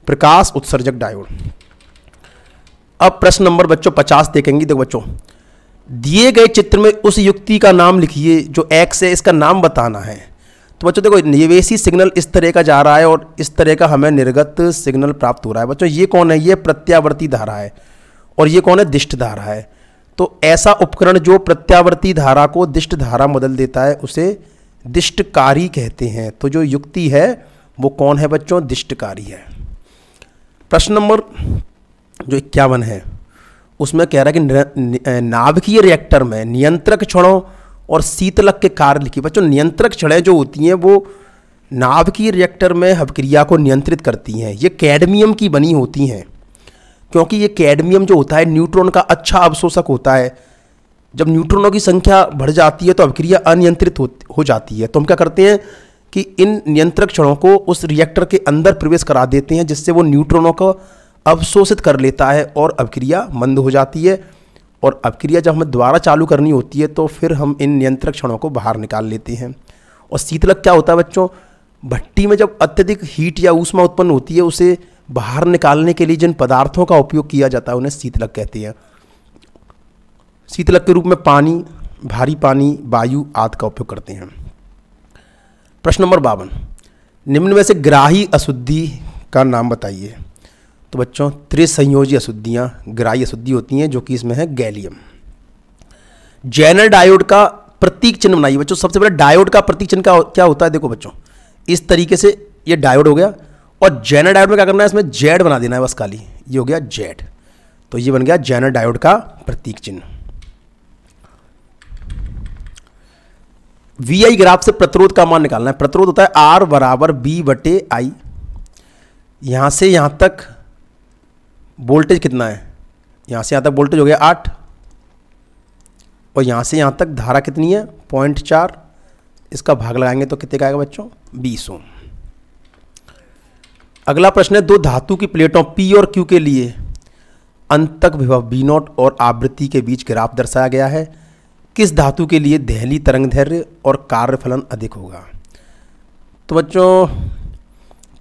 A: प्रकाश उत्सर्जक डायोड अब प्रश्न नंबर बच्चों पचास देखेंगे देखो बच्चों दिए गए चित्र में उस युक्ति का नाम लिखिए जो एक्स है इसका नाम बताना है तो बच्चों देखो निवेशी सिग्नल इस तरह का जा रहा है और इस तरह का हमें निर्गत सिग्नल प्राप्त हो रहा है बच्चों ये कौन है ये प्रत्यावर्ती धारा है और ये कौन है दिष्ट धारा है तो ऐसा उपकरण जो प्रत्यावर्ती धारा को दिष्ट धारा बदल देता है उसे दिष्टकारी कहते हैं तो जो युक्ति है वो कौन है बच्चों दिष्टकारी है प्रश्न नंबर जो इक्यावन है उसमें कह रहा है कि नाभिकीय रिएक्टर में नियंत्रक क्षणों और शीतलक के कार्य लिखी बच्चों नियंत्रक क्षणें जो होती हैं वो नाभ की रिएक्टर में हवक्रिया को नियंत्रित करती हैं ये कैडमियम की बनी होती हैं क्योंकि ये कैडमियम जो होता है न्यूट्रॉन का अच्छा अवशोषक होता है जब न्यूट्रॉनों की संख्या बढ़ जाती है तो अभिक्रिया अनियंत्रित हो, हो जाती है तो हम क्या करते हैं कि इन नियंत्रक क्षणों को उस रिएक्टर के अंदर प्रवेश करा देते हैं जिससे वो न्यूट्रॉनों को अवशोषित कर लेता है और अभिक्रिया मंद हो जाती है और अभिक्रिया जब हमें दोबारा चालू करनी होती है तो फिर हम इन नियंत्रक क्षणों को बाहर निकाल लेते हैं और शीतलक क्या होता है बच्चों भट्टी में जब अत्यधिक हीट या ऊष्मा उत्पन्न होती है उसे बाहर निकालने के लिए जिन पदार्थों का उपयोग किया जाता है उन्हें शीतलक कहते हैं शीतलक के रूप में पानी भारी पानी वायु आदि का उपयोग करते हैं प्रश्न नंबर बावन निम्न में से ग्राही अशुद्धि का नाम बताइए तो बच्चों त्रिसंयोजी अशुद्धियाँ ग्राही अशुद्धि होती हैं जो कि इसमें है गैलियम जैनर डायोड का प्रतीक चिन्ह बनाइए बच्चों सबसे पहले डायोड का प्रतीक चिन्ह का क्या होता है देखो बच्चों इस तरीके से ये डायोड हो गया और जैनर डायोड में क्या करना है इसमें जेड बना देना है बस खाली ये हो गया जेड तो ये बन गया जैनर डायोड का प्रतीक चिन्ह वी आई ग्राफ से प्रतिरोध का मान निकालना है प्रतिरोध होता है आर बराबर बी बटे आई यहां से यहां तक वोल्टेज कितना है यहाँ से यहाँ तक वोल्टेज हो गया आठ और यहाँ से यहाँ तक धारा कितनी है पॉइंट चार इसका भाग लगाएंगे तो कितने का आएगा बच्चों बीस ओम अगला प्रश्न है दो धातु की प्लेटों पी और क्यू के लिए अंतक विभव बी नॉट और आवृत्ति के बीच ग्राफ दर्शाया गया है किस धातु के लिए दहली तरंग धैर्य और कार्य फलन अधिक होगा तो बच्चों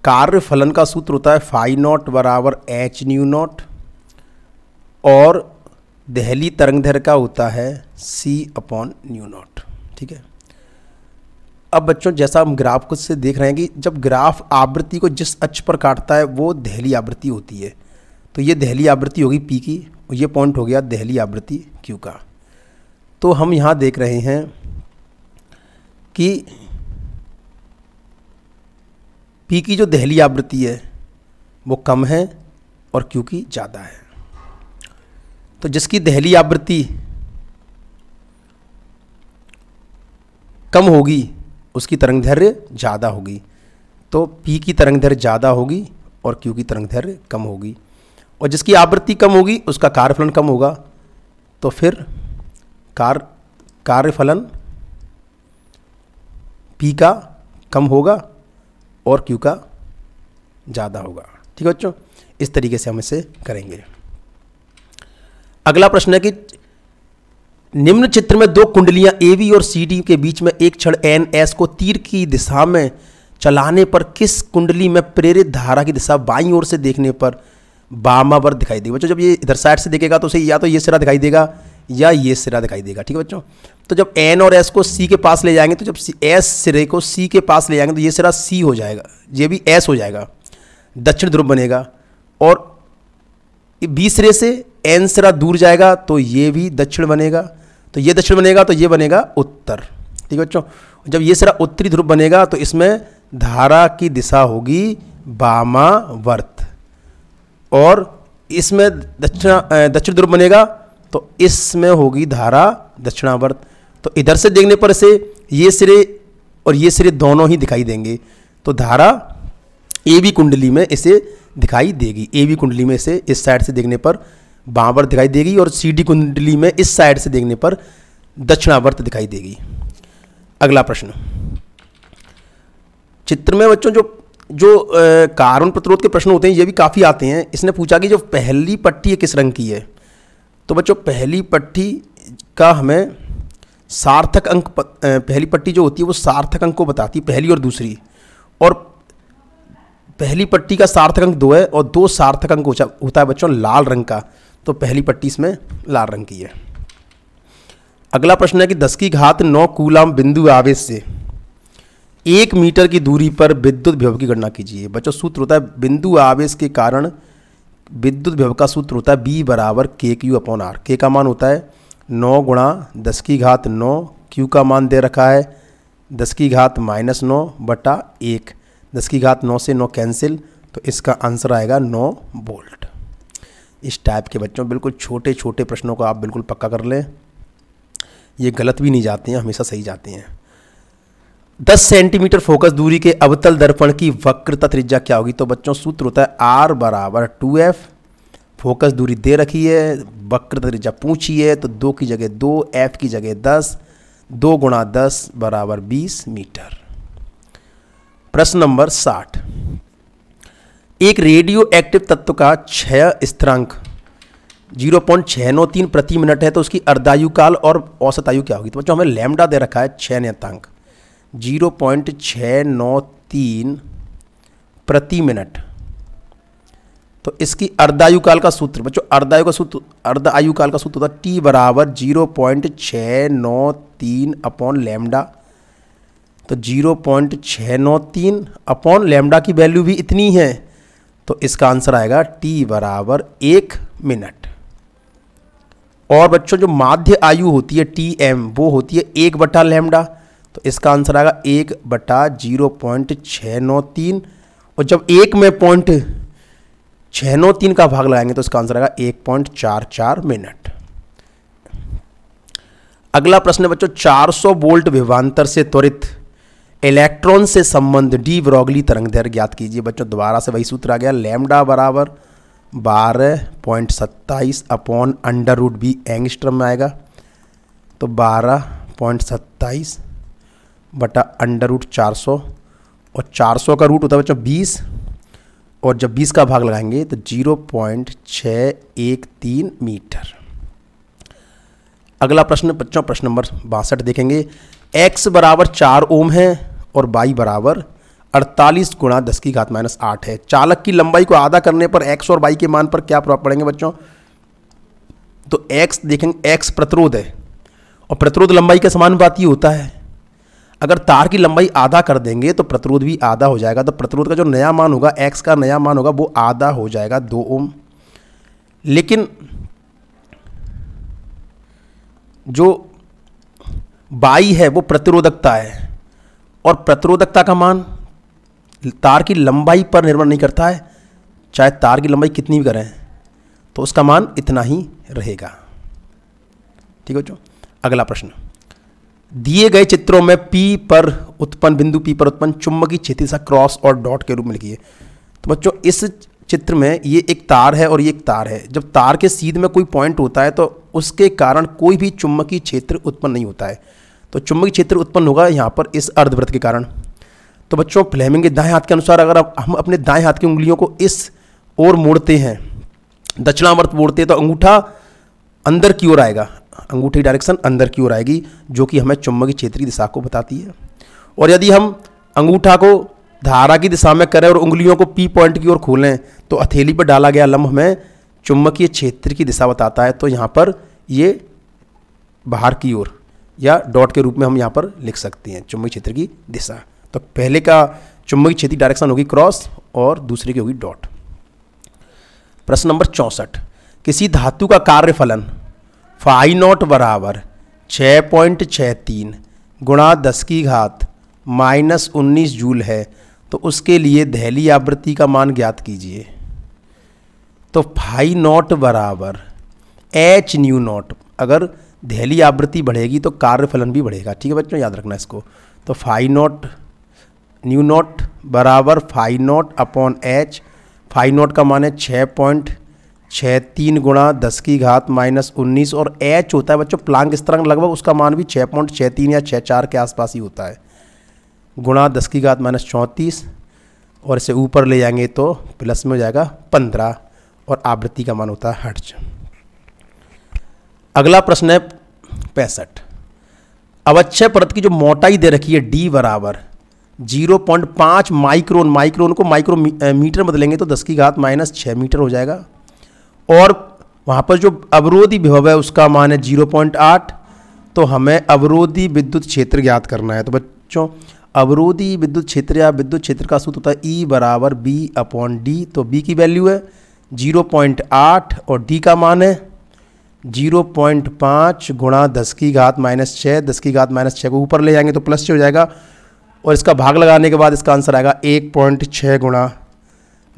A: कार्य फलन का सूत्र होता है फाइव नॉट बराबर एच न्यू नॉट और दहली तरंगधर का होता है सी अपॉन न्यू नॉट ठीक है अब बच्चों जैसा हम ग्राफ को से देख रहे हैं कि जब ग्राफ आवृत्ति को जिस अक्ष पर काटता है वो दहली आवृत्ति होती है तो ये दहली आवृत्ति होगी पी की और ये पॉइंट हो गया दहली आवृत्ति क्यू का तो हम यहाँ देख रहे हैं कि पी की जो दहली आवृत्ति है वो कम है और क्यू की ज़्यादा है तो जिसकी दहली आवृत्ति कम होगी उसकी तरंग धैर्य ज़्यादा होगी तो पी की तरंग धैर्य ज़्यादा होगी और क्यू की तरंग धैर्य कम होगी और जिसकी आवृत्ति कम होगी उसका कार्यफलन कम होगा तो फिर कार कार्यफलन पी का कम होगा और क्यू का ज़्यादा होगा ठीक है बच्चों इस तरीके से हम इसे करेंगे अगला प्रश्न है कि निम्न चित्र में दो कुंडलियां ए और सी डी के बीच में एक क्षण एन एस को तीर की दिशा में चलाने पर किस कुंडली में प्रेरित धारा की दिशा बाईं ओर से देखने पर बामावर दिखाई देगी बच्चों जब ये इधर साइड से देखेगा तो उसे या तो ये सिरा दिखाई देगा या ये सिरा दिखाई देगा ठीक है बच्चों तो जब एन और एस को सी के पास ले जाएंगे तो जब एस सिरे को सी के पास ले जाएंगे तो ये सिरा सी हो जाएगा ये भी एस हो जाएगा दक्षिण ध्रुव बनेगा और बी सिरे से एन सिरा दूर जाएगा तो ये भी दक्षिण बनेगा तो ये दक्षिण बनेगा तो ये बनेगा उत्तर ठीक है बच्चों जब ये सिरा उत्तरी ध्रुव बनेगा तो इसमें धारा की दिशा होगी बामावर्त और इसमें दक्षिण दक्षिण ध्रुव बनेगा तो इसमें होगी धारा दक्षिणावर्त तो इधर से देखने पर इसे ये सिरे और ये सिरे दोनों ही दिखाई देंगे तो धारा ए बी कुंडली में इसे दिखाई देगी ए बी कुंडली में इसे इस साइड से देखने पर बाँवर दिखाई देगी और सी डी कुंडली में इस साइड से देखने पर दक्षिणावर्त दिखाई देगी अगला प्रश्न चित्र में बच्चों जो जो कारण प्रतिरोध के प्रश्न होते हैं ये भी काफ़ी आते हैं इसने पूछा कि जो पहली पट्टी है किस रंग की है तो बच्चों पहली पट्टी का हमें सार्थक अंक पहली पट्टी जो होती है वो सार्थक अंक को बताती है पहली और दूसरी और पहली पट्टी का सार्थक अंक दो है और दो सार्थक अंक होता है बच्चों लाल रंग का तो पहली पट्टी इसमें लाल रंग की है अगला प्रश्न है कि दस की घात नौ कूलाम बिंदु आवेश से एक मीटर की दूरी पर विद्युत विभव की गणना कीजिए बच्चों सूत्र होता है बिंदु आवेश के कारण विद्युत विभव का सूत्र होता है बी बराबर के क्यू अपॉन आर के का मान होता है नौ गुणा दस की घात नौ क्यू का मान दे रखा है दस की घात माइनस नौ बटा एक दस की घात नौ से नौ कैंसिल तो इसका आंसर आएगा नौ बोल्ट इस टाइप के बच्चों बिल्कुल छोटे छोटे प्रश्नों को आप बिल्कुल पक्का कर लें ये गलत भी नहीं जाते हैं हमेशा सही जाते हैं 10 सेंटीमीटर फोकस दूरी के अवतल दर्पण की वक्रता त्रिज्या क्या होगी तो बच्चों सूत्र होता है आर बराबर टू एफ फोकस दूरी दे रखी है वक्रता त्रिज्या पूछी है तो दो की जगह दो एफ की जगह दस दो गुणा दस बराबर बीस मीटर प्रश्न नंबर साठ एक रेडियो एक्टिव तत्व का छह स्थिरांक जीरो पॉइंट छः नौ तीन प्रति मिनट है तो उसकी अर्धायु काल और औसत आयु क्या होगी तो बच्चों हमें लैमडा दे रखा है छः नियतांक जीरो पॉइंट छः नौ तीन प्रति मिनट तो इसकी अर्धायु काल का सूत्र बच्चों अर्धायु का सूत्र अर्ध आयु काल का सूत्र होता है टी बराबर जीरो पॉइंट छः नौ तीन अपॉन लेमडा तो जीरो पॉइंट छः नौ तीन अपॉन लेमडा की वैल्यू भी इतनी है तो इसका आंसर आएगा टी बराबर एक मिनट और बच्चों जो माध्य आयु होती है टी एम वो होती है एक बटा लेमडा इसका आंसर आएगा एक बटा जीरो पॉइंट छः नौ तीन और जब एक में पॉइंट छः नौ तीन का भाग लगाएंगे तो इसका आंसर आएगा एक पॉइंट चार चार मिनट अगला प्रश्न है बच्चों 400 वोल्ट विभांतर से त्वरित इलेक्ट्रॉन से संबंध डी ब्रॉगली तरंग दैर ज्ञात कीजिए बच्चों दोबारा से वही सूत्र आ गया लेमडा बराबर बारह पॉइंट सत्ताईस upon under root B angstrom में आएगा तो बारह पॉइंट सत्ताईस बटा अंडर रूट चार सौ और चार सौ का रूट होता है बच्चों बीस और जब बीस का भाग लगाएंगे तो जीरो पॉइंट छः एक तीन मीटर अगला प्रश्न बच्चों प्रश्न नंबर बासठ देखेंगे एक्स बराबर चार ओम है और बाई बराबर अड़तालीस गुणा दस की घात माइनस आठ है चालक की लंबाई को आधा करने पर एक्स और बाई के मान पर क्या प्रभाव पड़ेंगे बच्चों तो एक्स देखेंगे एक्स प्रतिरोध है और प्रतिरोध लंबाई के समान बात होता है अगर तार की लंबाई आधा कर देंगे तो प्रतिरोध भी आधा हो जाएगा तो प्रतिरोध का जो नया मान होगा एक्स का नया मान होगा वो आधा हो जाएगा दो ओम लेकिन जो बाई है वो प्रतिरोधकता है और प्रतिरोधकता का मान तार की लंबाई पर निर्भर नहीं करता है चाहे तार की लंबाई कितनी भी करें तो उसका मान इतना ही रहेगा ठीक है जो अगला प्रश्न दिए गए चित्रों में पी पर उत्पन्न बिंदु पी पर उत्पन्न चुंबकीय सा क्रॉस और डॉट के रूप में लिखिए तो बच्चों इस चित्र में ये एक तार है और ये एक तार है जब तार के सीध में कोई पॉइंट होता है तो उसके कारण कोई भी चुंबकीय क्षेत्र उत्पन्न नहीं होता है तो चुंबकीय क्षेत्र उत्पन्न होगा यहाँ पर इस अर्धवृत्त के कारण तो बच्चों फ्लेमिंग के दाएं हाथ के अनुसार अगर हम अपने दाएं हाथ की उंगलियों को इस ओर मोड़ते हैं दक्षिणावर्त मोड़ते हैं तो अंगूठा अंदर की ओर आएगा अंगूठे की डायरेक्शन अंदर की ओर आएगी जो कि हमें चुम्बक की क्षेत्र की दिशा को बताती है और यदि हम अंगूठा को धारा की दिशा में करें और उंगलियों को पी पॉइंट की ओर खोलें तो हथेली पर डाला गया लम्ब हमें चुम्बकीय क्षेत्र की दिशा बताता है तो यहाँ पर ये बाहर की ओर या डॉट के रूप में हम यहाँ पर लिख सकते हैं चुम्बकीय क्षेत्र की दिशा तो पहले का चुम्बक क्षेत्र डायरेक्शन होगी क्रॉस और दूसरे की होगी डॉट प्रश्न नंबर चौंसठ किसी धातु का कार्यफलन फाइव नॉट बराबर छः पॉइंट छः तीन गुणा दस की घात माइनस उन्नीस जूल है तो उसके लिए दहली आवृत्ति का मान ज्ञात कीजिए तो फाई नॉट बराबर एच न्यू नॉट अगर दहली आवृत्ति बढ़ेगी तो कार्यफलन भी बढ़ेगा ठीक है बच्चों याद रखना इसको तो फाई नॉट न्यू नॉट बराबर phi naught upon H phi naught का मान है छः पॉइंट छः तीन गुणा दस की घात माइनस उन्नीस और एच होता है बच्चों प्लांग तरह लगभग उसका मान भी छः पॉइंट छः तीन या छः चार के आसपास ही होता है गुणा दस की घात माइनस चौंतीस और इसे ऊपर ले जाएंगे तो प्लस में हो जाएगा पंद्रह और आवृत्ति का मान होता है हर्ज अगला प्रश्न है पैंसठ अवच्छय परत की जो मोटाई दे रखी है डी बराबर जीरो पॉइंट पाँच माइक्रोन माइक्रोन को माइक्रो मीटर बदलेंगे तो दस की घात माइनस छः मीटर हो जाएगा और वहाँ पर जो अवरोधी विभव है उसका मान है जीरो पॉइंट आठ तो हमें अवरोधी विद्युत क्षेत्र ज्ञात करना है तो बच्चों अवरोधी विद्युत क्षेत्र या विद्युत क्षेत्र का सूत्र होता है ई e बराबर बी अपॉन डी तो बी की वैल्यू है जीरो पॉइंट आठ और डी का मान है जीरो पॉइंट पाँच गुणा दस की घात माइनस छः दस की घात माइनस छः को ऊपर ले जाएंगे तो प्लस छः हो जाएगा और इसका भाग लगाने के बाद इसका आंसर आएगा एक पॉइंट छः गुणा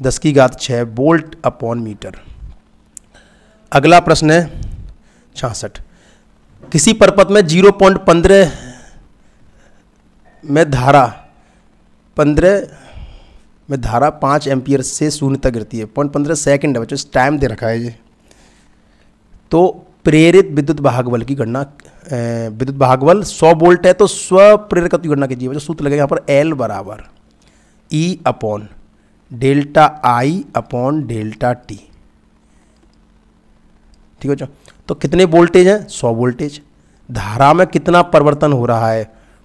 A: दस की घात छः वोल्ट अपॉन मीटर अगला प्रश्न है छियासठ किसी परपत में जीरो पॉइंट पंद्रह में धारा पंद्रह में धारा पाँच एम्पियर से शून्य तक गिरती है पॉइंट पंद्रह सेकेंड है बच्चों टाइम दे रखा है ये तो प्रेरित विद्युत भागबल की गणना विद्युत भागबल 100 वोल्ट है तो स्व प्रेरकत्व की गणना कीजिए बच्चों सूत्र लगेगा यहाँ पर एल बराबर E upon delta I upon delta T ठीक है तो कितने वोल्टेज हैं सौ वोल्टेज धारा में कितना परिवर्तन हो रहा है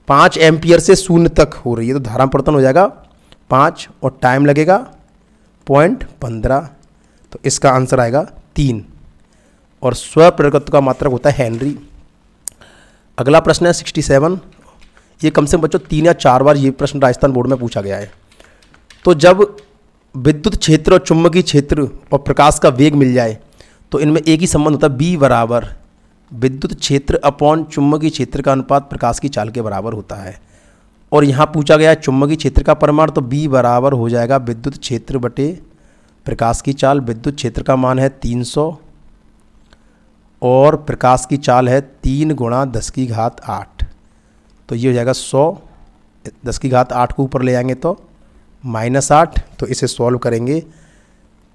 A: पाँच एम्पियर से शून्य तक हो रही है तो धारा में परिवर्तन हो जाएगा पाँच और टाइम लगेगा पॉइंट पंद्रह तो इसका आंसर आएगा तीन और स्व का मात्रक होता है हेनरी अगला प्रश्न है सिक्सटी सेवन ये कम से कम बच्चों तीन या चार बार ये प्रश्न राजस्थान बोर्ड में पूछा गया है तो जब विद्युत क्षेत्र और चुंबकीय क्षेत्र और प्रकाश का वेग मिल जाए तो इनमें एक ही संबंध होता है बी बराबर विद्युत क्षेत्र अपॉन चुम्बकीय क्षेत्र का अनुपात प्रकाश की चाल के बराबर होता है और यहाँ पूछा गया चुम्बकीय क्षेत्र का परिमाण तो बी बराबर हो जाएगा विद्युत क्षेत्र बटे प्रकाश की चाल विद्युत क्षेत्र का मान है 300 और प्रकाश की चाल है तीन गुणा दस की घात आठ तो ये हो जाएगा सौ दस की घात आठ को ऊपर ले आएंगे तो माइनस आठ तो इसे सॉल्व करेंगे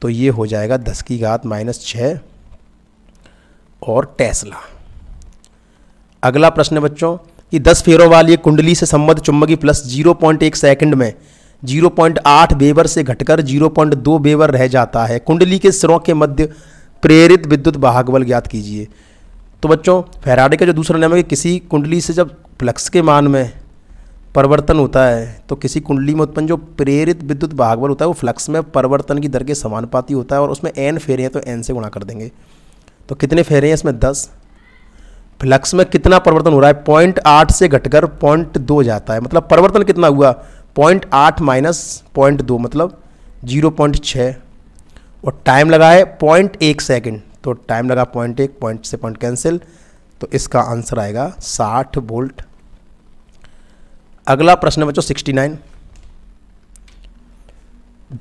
A: तो ये हो जाएगा दस की घात माइनस छः और टेस्ला अगला प्रश्न बच्चों कि दस फेरों वाली एक कुंडली से संबद्ध चुंबकी प्लस जीरो पॉइंट एक सेकेंड में जीरो पॉइंट आठ बेवर से घटकर जीरो पॉइंट दो बेवर रह जाता है कुंडली के सिरों के मध्य प्रेरित विद्युत बाहक बल ज्ञात कीजिए तो बच्चों फेराडे का जो दूसरा नियम है कि किसी कुंडली से जब फ्लक्स के मान में परिवर्तन होता है तो किसी कुंडली में उत्पन्न जो प्रेरित विद्युत भागवल होता है वो फ्लक्स में परिवर्तन की दर के समानुपाती होता है और उसमें एन फेरे हैं तो एन से गुणा कर देंगे तो कितने फेरे हैं इसमें दस फ्लक्स में कितना परिवर्तन हो रहा है पॉइंट आठ से घटकर पॉइंट दो जाता है मतलब परिवर्तन कितना हुआ पॉइंट आठ माइनस पॉइंट दो मतलब जीरो पॉइंट छः और टाइम लगा है पॉइंट एक सेकेंड तो टाइम लगा पॉइंट एक पॉइंट से पॉइंट कैंसिल तो इसका आंसर आएगा साठ वोल्ट अगला प्रश्न है बच्चों सिक्सटी नाइन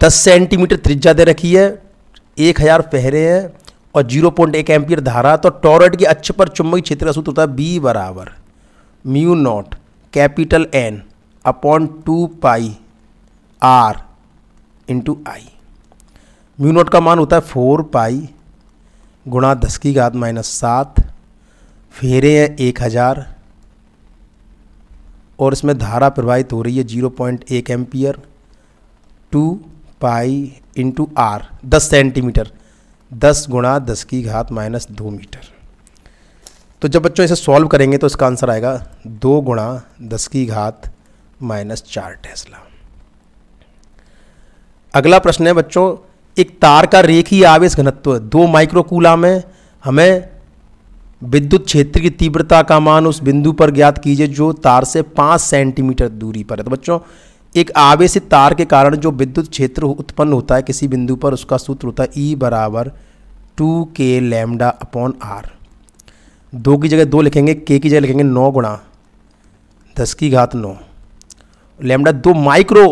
A: दस सेंटीमीटर त्रिज्या दे रखी है एक हज़ार पहरे हैं और जीरो पॉइंट एक एम्पियर धारा तो टॉरेट के अच्छे पर चुंबकीय क्षेत्र का सूत्र होता है बी बराबर mu naught capital N upon two pi R into I mu naught का मान होता है फोर पाई गुणा दस की घात माइनस सात फेरे हैं एक हज़ार और इसमें धारा प्रवाहित हो रही है जीरो पॉइंट एक ampere two pi into R दस सेंटीमीटर दस गुणा दस की घात माइनस दो मीटर तो जब बच्चों इसे सॉल्व करेंगे तो इसका आंसर आएगा दो गुणा दस की घात माइनस चार टेस्ला अगला प्रश्न है बच्चों एक तार का रेखीय आवेश घनत्व दो माइक्रोकूला में हमें विद्युत क्षेत्र की तीव्रता का मान उस बिंदु पर ज्ञात कीजिए जो तार से पाँच सेंटीमीटर दूरी पर है तो बच्चों एक आवेशित तार के कारण जो विद्युत क्षेत्र उत्पन्न होता है किसी बिंदु पर उसका सूत्र होता है ई e बराबर two K lambda upon R दो की जगह दो लिखेंगे के की जगह लिखेंगे नौ गुणा दस की घात नौ लेमडा दो माइक्रो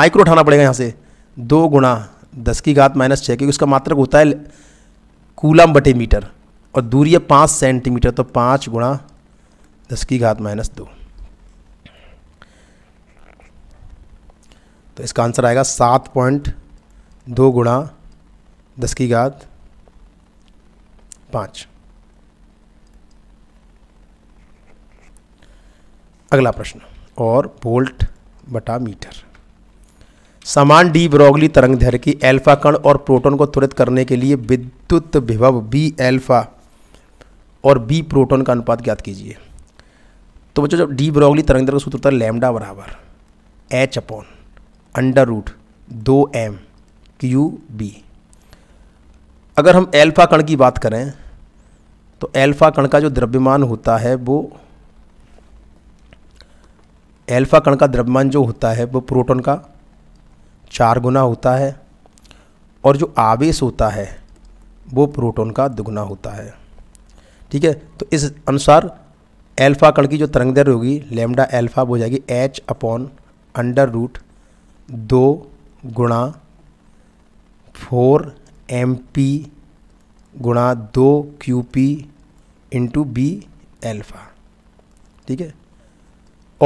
A: माइक्रो उठाना पड़ेगा यहाँ से दो गुणा दस की घात माइनस छः क्योंकि उसका मात्रक होता है कूलम बटे मीटर और दूरी है पाँच सेंटीमीटर तो पाँच गुणा दस की घात माइनस दो तो इसका आंसर आएगा सात पॉइंट दो गुणा दस की घात पाँच अगला प्रश्न और वोल्ट बटा मीटर समान डी ब्रोगली तरंग धैर्य की एल्फा कण और प्रोटॉन को त्वरित करने के लिए विद्युत विभव बी एल्फा और बी प्रोटॉन का अनुपात ज्ञात कीजिए तो बच्चों जब डी ब्रॉगली तरंगदर का सूत्र होता है लैमडा बराबर एच अपॉन अंडर रूट दो एम क्यू बी अगर हम एल्फा कण की बात करें तो एल्फा कण का जो द्रव्यमान होता है वो एल्फा कण का द्रव्यमान जो होता है वो प्रोटॉन का चार गुना होता है और जो आवेश होता है वो प्रोटॉन का दुगुना होता है ठीक है तो इस अनुसार एल्फ़ा कण की जो तरंग दर होगी लेमडा एल्फ़ा हो जाएगी एच अपॉन अंडर रूट दो गुणा फोर एम पी गुणा दो Q P into B alpha ठीक है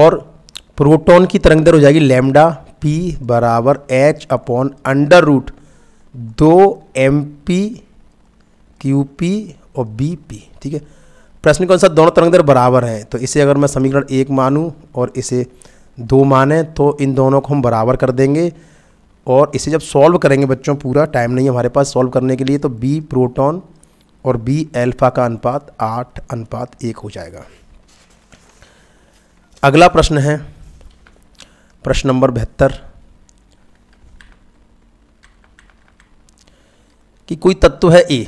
A: और प्रोटॉन की तरंग दर हो जाएगी लेमडा पी बराबर एच अपॉन अंडर रूट दो एम पी क्यू पी और बी पी ठीक है प्रश्न के अनुसार दोनों तरंगदैर्घ्य बराबर हैं तो इसे अगर मैं समीकरण एक मानूँ और इसे दो माने तो इन दोनों को हम बराबर कर देंगे और इसे जब सॉल्व करेंगे बच्चों पूरा टाइम नहीं हमारे पास सॉल्व करने के लिए तो बी प्रोटॉन और बी एल्फा का अनुपात आठ अनुपात एक हो जाएगा अगला प्रश्न है प्रश्न नंबर बहत्तर कि कोई तत्व है ए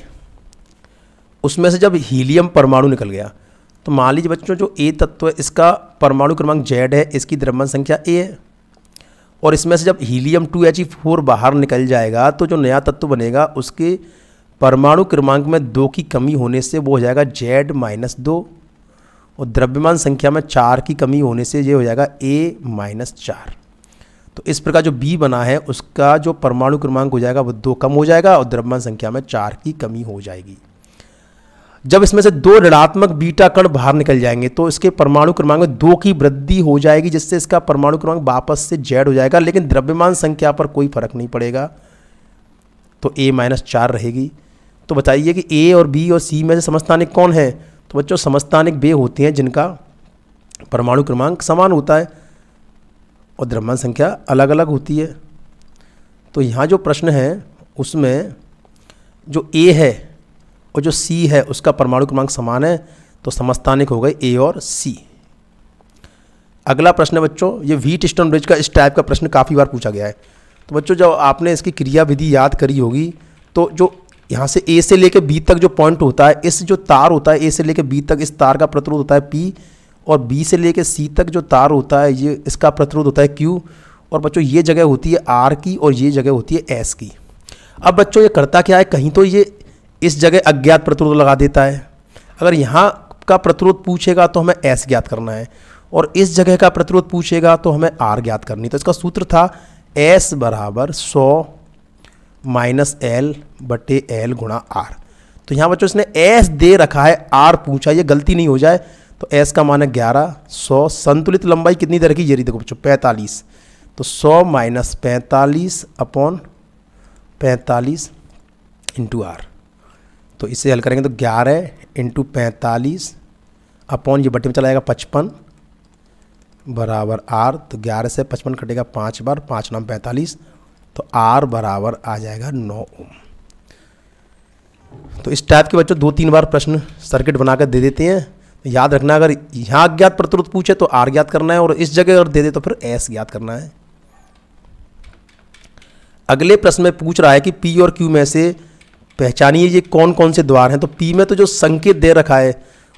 A: उसमें से जब हीलियम परमाणु निकल गया तो मान लीजिए बच्चों जो ए तत्व है इसका परमाणु क्रमांक जेड है इसकी द्रव्यमान संख्या ए है और इसमें से जब helium two H E four बाहर निकल जाएगा तो जो नया तत्व बनेगा उसके परमाणु क्रमांक में दो की कमी होने से वो हो जाएगा जेड माइनस दो और द्रव्यमान संख्या में चार की कमी होने से ये हो जाएगा ए माइनस चार तो इस प्रकार जो बी बना है उसका जो परमाणु क्रमांक हो जाएगा वो दो कम हो जाएगा और द्रव्यमान संख्या में चार की कमी हो जाएगी जब इसमें से दो ऋणात्मक बीटा कण बाहर निकल जाएंगे तो इसके परमाणु क्रमांक में दो की वृद्धि हो जाएगी जिससे इसका परमाणु क्रमांक वापस से जेड हो जाएगा लेकिन द्रव्यमान संख्या पर कोई फर्क नहीं पड़ेगा तो ए माइनस चार रहेगी तो बताइए कि ए और बी और सी में से समस्थानिक कौन है तो बच्चों समस्थानिक वे होते हैं जिनका परमाणु क्रमांक समान होता है और द्रव्यमान संख्या अलग अलग होती है तो यहाँ जो प्रश्न है उसमें जो ए है और जो सी है उसका परमाणु क्रमांक समान है तो समस्थानिक हो गए ए और सी अगला प्रश्न है बच्चों ये व्हीट स्टोन ब्रिज का इस टाइप का प्रश्न काफ़ी बार पूछा गया है तो बच्चों जब आपने इसकी क्रिया विधि याद करी होगी तो जो यहाँ से ए से लेकर बी तक जो पॉइंट होता है इस जो तार होता है ए से लेकर बी तक इस तार का प्रतिरोध होता है पी और बी से लेकर सी तक जो तार होता है ये इसका प्रतिरोध होता है क्यू और बच्चों ये जगह होती है आर की और ये जगह होती है एस की अब बच्चों ये करता क्या है कहीं तो ये इस जगह अज्ञात प्रतिरोध लगा देता है अगर यहाँ का प्रतिरोध पूछेगा तो हमें एस ज्ञात करना है और इस जगह का प्रतिरोध पूछेगा तो हमें आर ज्ञात करनी तो इसका सूत्र था एस बराबर सौ माइनस एल बटे एल गुणा आर तो यहाँ बच्चों इसने एस दे रखा है आर पूछा ये गलती नहीं हो जाए तो एस का मान है ग्यारह सौ संतुलित लंबाई कितनी देर की ये रही देखो बच्चों पैंतालीस तो सौ माइनस पैंतालीस अपॉन पैंतालीस इंटू आर तो इससे हल करेंगे तो ग्यारह इंटू पैंतालीस अपॉन ये बटे में चला जाएगा पचपन बराबर आर तो ग्यारह से पचपन कटेगा पाँच बार पाँच नाम पैंतालीस तो आर बराबर आ जाएगा नौ ओम तो इस टाइप के बच्चों दो तीन बार प्रश्न सर्किट बनाकर दे देते हैं तो याद रखना अगर यहाँ अज्ञात प्रतिरोध पूछे तो आर ज्ञात करना है और इस जगह अगर दे दे तो फिर एस ज्ञात करना है अगले प्रश्न में पूछ रहा है कि पी और क्यू में से पहचानिए ये कौन कौन से द्वार हैं तो पी में तो जो संकेत दे रखा है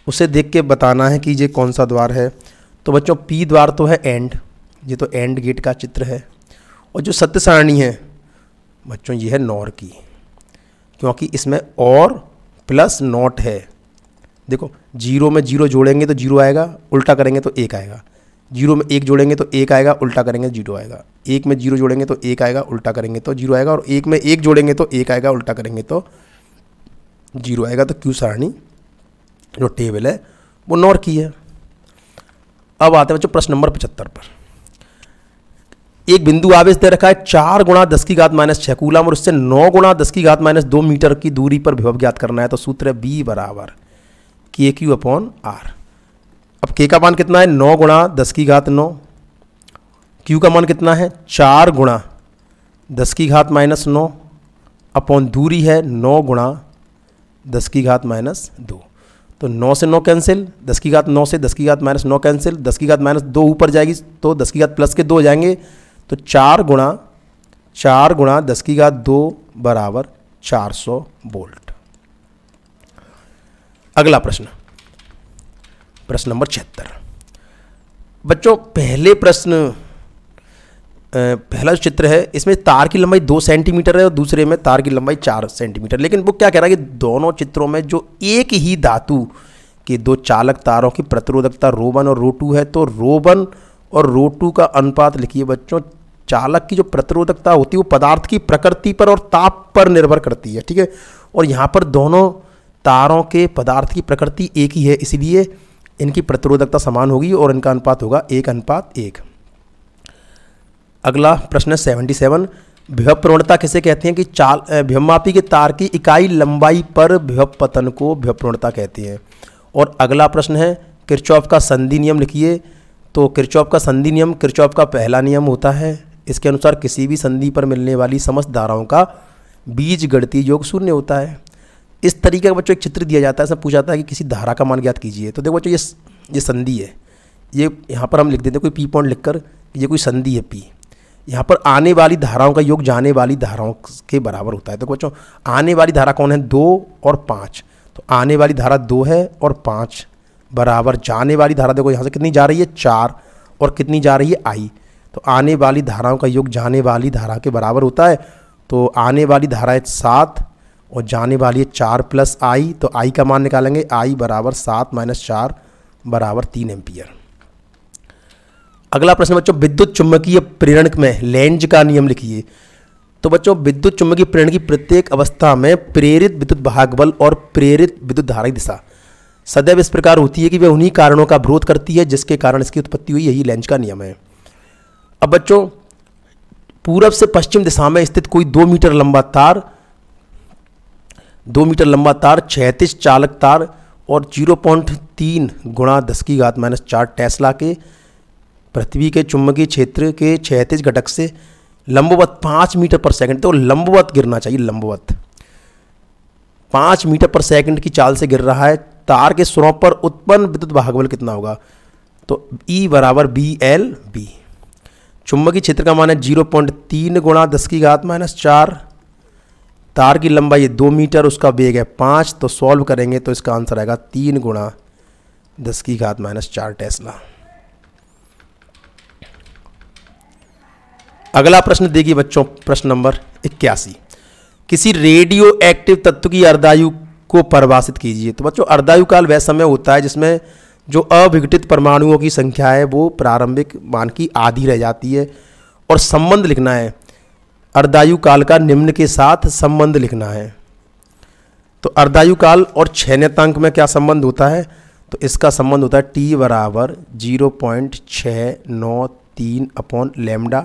A: उसे देख के बताना है कि ये कौन सा द्वार है तो बच्चों पी द्वार तो है एंड ये तो एंड गेट का चित्र है और जो सत्य सारणी है बच्चों ये है नौर की क्योंकि इसमें और प्लस नॉट है देखो जीरो में जीरो जोड़ेंगे तो जीरो आएगा उल्टा करेंगे तो एक आएगा जीरो में एक जोड़ेंगे तो एक आएगा उल्टा करेंगे जीरो आएगा एक में जीरो जोड़ेंगे तो एक आएगा उल्टा करेंगे तो जीरो आएगा और एक में एक जोड़ेंगे तो एक आएगा उल्टा करेंगे तो जीरो आएगा तो क्यू सारणी जो टेबल है वो नॉर की है अब आते हैं बच्चों प्रश्न नंबर पचहत्तर पर एक बिंदु आवेश दे रखा है चार गुणा दस की घात माइनस छः कूलम और उससे नौ गुणा दस की घात माइनस दो मीटर की दूरी पर विभव ज्ञात करना है तो सूत्र है बी बराबर के क्यू अपॉन आर अब के का मान कितना है नौ गुणा दस की घात नौ क्यू का मान कितना है चार गुणा दस की घात माइनस नौ अपॉन दूरी है नौ गुणा दस की घात माइनस दो तो नौ से नौ कैंसिल दस की घात नौ से दस की घात माइनस नौ कैंसिल दस की घात माइनस दो ऊपर जाएगी तो दस की घात प्लस के दो हो जाएंगे तो चार गुणा चार गुणा दस की घात दो बराबर चार सौ वोल्ट अगला प्रश्न प्रश्न नंबर छिहत्तर बच्चों पहले प्रश्न पहला जो चित्र है इसमें तार की लंबाई दो सेंटीमीटर है और दूसरे में तार की लंबाई चार सेंटीमीटर लेकिन वो क्या कह रहा है कि दोनों चित्रों में जो एक ही धातु के दो चालक तारों की प्रतिरोधकता रोबन और रोटू है तो रोबन और रोटू का अनुपात लिखिए बच्चों चालक की जो प्रतिरोधकता होती है वो पदार्थ की प्रकृति पर और ताप पर निर्भर करती है ठीक है और यहाँ पर दोनों तारों के पदार्थ की प्रकृति एक ही है इसलिए इनकी प्रतिरोधकता समान होगी और इनका अनुपात होगा एक अनुपात एक अगला प्रश्न है सेवेंटी सेवन विभव प्रवणता किसे कहते हैं कि चाल भ्यमापी के तार की इकाई लंबाई पर विभव पतन को विभव प्रवणता कहते हैं और अगला प्रश्न है किरचौफ का संधि नियम लिखिए तो किरचौफ का संधि नियम किरचौफ का पहला नियम होता है इसके अनुसार किसी भी संधि पर मिलने वाली समस्त धाराओं का बीज गणती योग शून्य होता है इस तरीके का बच्चों एक चित्र दिया जाता है सब पूछा जाता है कि किसी धारा का मान ज्ञात कीजिए तो देखो बच्चों ये ये संधि है ये यहाँ पर हम लिख देते हैं कोई पी पॉइंट लिखकर ये कोई संधि है पी यहाँ पर आने वाली धाराओं का योग जाने वाली धाराओं के बराबर होता है तो बच्चों आने वाली धारा कौन है दो और पाँच तो आने वाली धारा दो है और पाँच बराबर जाने वाली धारा देखो यहाँ से कितनी जा रही है चार और कितनी जा रही है आई तो आने वाली धाराओं का योग जाने वाली धारा के बराबर होता है तो आने वाली है सात और जाने वाली है चार प्लस आई तो आई का मान निकालेंगे आई बराबर सात माइनस चार बराबर तीन एम्पियर अगला प्रश्न बच्चों विद्युत चुंबकीय प्रेरण में लेंज का नियम लिखिए तो बच्चों विद्युत चुंबकीय प्रेरण की प्रत्येक अवस्था में प्रेरित विद्युत भाग बल और प्रेरित विद्युत धारा की दिशा सदैव इस प्रकार होती है कि वह उन्हीं कारणों का विरोध करती है जिसके कारण इसकी उत्पत्ति हुई यही लेंज का नियम है अब बच्चों पूरब से पश्चिम दिशा में स्थित कोई दो मीटर लंबा तार दो मीटर लंबा तार छहतीस चालक तार और जीरो पॉइंट तीन गुणा दस की घात माइनस चार टेस्ला के पृथ्वी के चुंबकीय क्षेत्र के छहतीस घटक से लंबवत पाँच मीटर पर सेकंड तो लंबवत गिरना चाहिए लंबवत पाँच मीटर पर सेकंड की चाल से गिर रहा है तार के सुरों पर उत्पन्न विद्युत भागबल कितना होगा तो ई e बराबर बी एल बी चुंबकीय क्षेत्र का मान है जीरो पॉइंट तीन गुणा दस की घात माइनस चार तार की लंबाई है दो मीटर उसका वेग है पाँच तो सॉल्व करेंगे तो इसका आंसर आएगा तीन गुणा दस की घात माइनस चार टेस्ला अगला प्रश्न देगी बच्चों प्रश्न नंबर इक्यासी किसी रेडियो एक्टिव तत्व की अर्धायु को परिभाषित कीजिए तो बच्चों अर्धायु काल वह समय होता है जिसमें जो अविघटित परमाणुओं की संख्या है वो प्रारंभिक मान की आधी रह जाती है और संबंध लिखना है अर्धायु काल का निम्न के साथ संबंध लिखना है तो अर्धायु काल और छयतांक में क्या संबंध होता है तो इसका संबंध होता है टी बराबर जीरो पॉइंट छः नौ तीन अपॉन लेमडा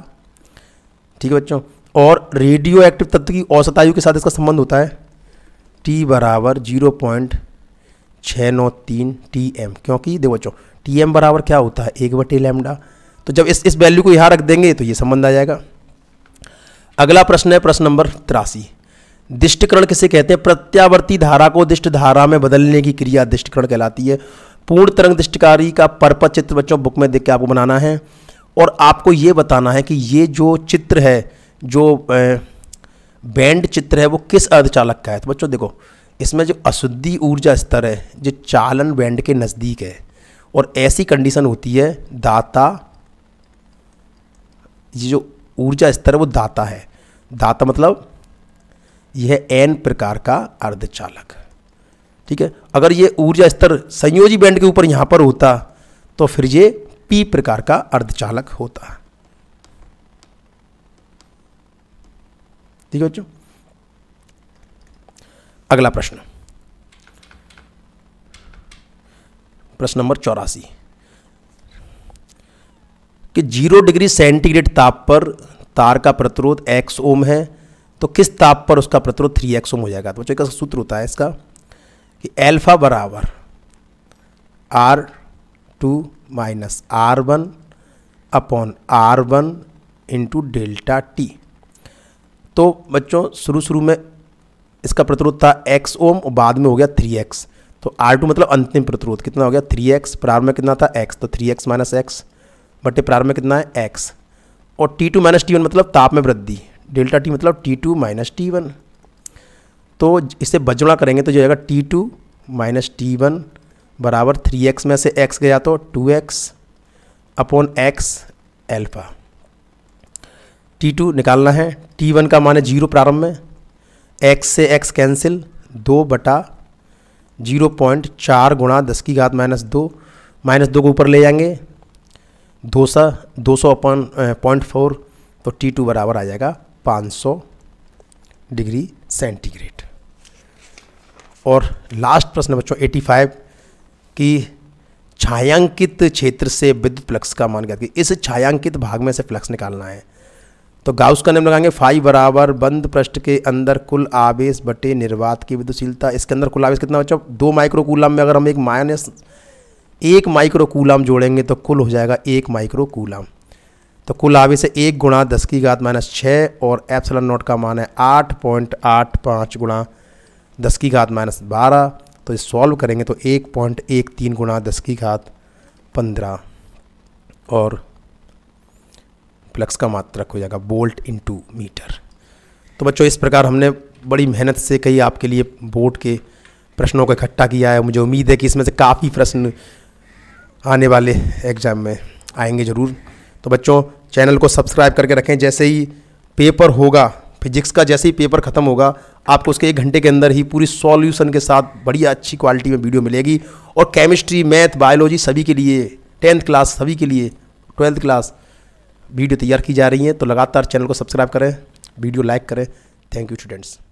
A: ठीक है बच्चों और रेडियो एक्टिव तत्व की औसत आयु के साथ इसका संबंध होता है टी बराबर जीरो पॉइंट छः नौ तीन टी एम क्योंकि देखो बच्चों टी एम बराबर क्या होता है एक बटे लेमडा तो जब इस इस वैल्यू को यहाँ रख देंगे तो ये संबंध आ जाएगा अगला प्रश्न है प्रश्न नंबर तिरासी दिष्टिकरण किसे कहते हैं प्रत्यावर्ती धारा को दिष्ट धारा में बदलने की क्रिया दिष्टिकरण कहलाती है पूर्ण तरंग दृष्टिकारी का परपत चित्र बच्चों बुक में देख के आपको बनाना है और आपको ये बताना है कि ये जो चित्र है जो बैंड चित्र है वो किस अर्धचालक का है तो बच्चों देखो इसमें जो अशुद्धि ऊर्जा स्तर है जो चालन बैंड के नज़दीक है और ऐसी कंडीशन होती है दाता ये जो ऊर्जा स्तर वो दाता है दाता मतलब यह एन प्रकार का अर्धचालक ठीक है अगर ये ऊर्जा स्तर संयोजी बैंड के ऊपर यहाँ पर होता तो फिर ये पी प्रकार का अर्धचालक होता ठीक है बच्चों अगला प्रश्न प्रश्न नंबर चौरासी कि जीरो डिग्री सेंटीग्रेड ताप पर तार का प्रतिरोध एक्स ओम है तो किस ताप पर उसका प्रतिरोध थ्री एक्स ओम हो जाएगा तो बच्चों का सूत्र होता है इसका कि एल्फा बराबर R two minus R one upon R one into delta T तो बच्चों शुरू शुरू में इसका प्रतिरोध था एक्स ओम और बाद में हो गया थ्री एक्स तो आर टू मतलब अंतिम प्रतिरोध कितना हो गया थ्री एक्स प्रारंभ में कितना था एक्स तो थ्री एक्स माइनस एक्स बटे प्रारंभ में कितना है एक्स और T two minus T one मतलब ताप में वृद्धि डेल्टा टी मतलब T two minus T one तो इसे बजुड़ा करेंगे तो जो जाएगा T two minus T one बराबर थ्री एक्स में से एक्स गया तो two X upon X alpha T two निकालना है टी वन का मान है जीरो प्रारंभ में एक्स से एक्स कैंसिल दो बटा जीरो पॉइंट चार गुणा दस की घात माइनस दो माइनस दो को ऊपर ले जाएंगे दो सौ दो सौ अपन पॉइंट फोर तो टी टू बराबर आ जाएगा पाँच सौ डिग्री सेंटीग्रेड और लास्ट प्रश्न बच्चों फाइव की छायांकित क्षेत्र से विद्युत फ्लक्स का मान करके इस छायांकित भाग में से फ्लक्स निकालना है तो गाउस का नियम लगाएंगे फाइव बराबर बंद पृष्ठ के अंदर कुल आवेश बटे निर्वात की विद्युतशीलता इसके अंदर कुल आवेश कितना बच्चों दो माइक्रो कूलम में अगर हम एक माइनस एक माइक्रो कूलाम जोड़ेंगे तो कुल हो जाएगा एक माइक्रो कूलाम तो कुल आवे से एक गुणा दस की घात माइनस छः और एप्सलन नोट का मान है आठ पॉइंट आठ पाँच गुणा दस की घात माइनस बारह तो इस सॉल्व करेंगे तो एक पॉइंट एक तीन गुणा दस की घात पंद्रह और फ्लक्स का मात्रक हो जाएगा बोल्ट इनटू मीटर तो बच्चों इस प्रकार हमने बड़ी मेहनत से कई आपके लिए बोर्ड के प्रश्नों को इकट्ठा किया है मुझे उम्मीद है कि इसमें से काफ़ी प्रश्न आने वाले एग्ज़ाम में आएंगे ज़रूर तो बच्चों चैनल को सब्सक्राइब करके रखें जैसे ही पेपर होगा फिजिक्स का जैसे ही पेपर ख़त्म होगा आपको उसके एक घंटे के अंदर ही पूरी सॉल्यूशन के साथ बढ़िया अच्छी क्वालिटी में वीडियो मिलेगी और केमिस्ट्री मैथ बायोलॉजी सभी के लिए टेंथ क्लास सभी के लिए ट्वेल्थ क्लास वीडियो तैयार की जा रही है तो लगातार चैनल को सब्सक्राइब करें वीडियो लाइक करें थैंक यू स्टूडेंट्स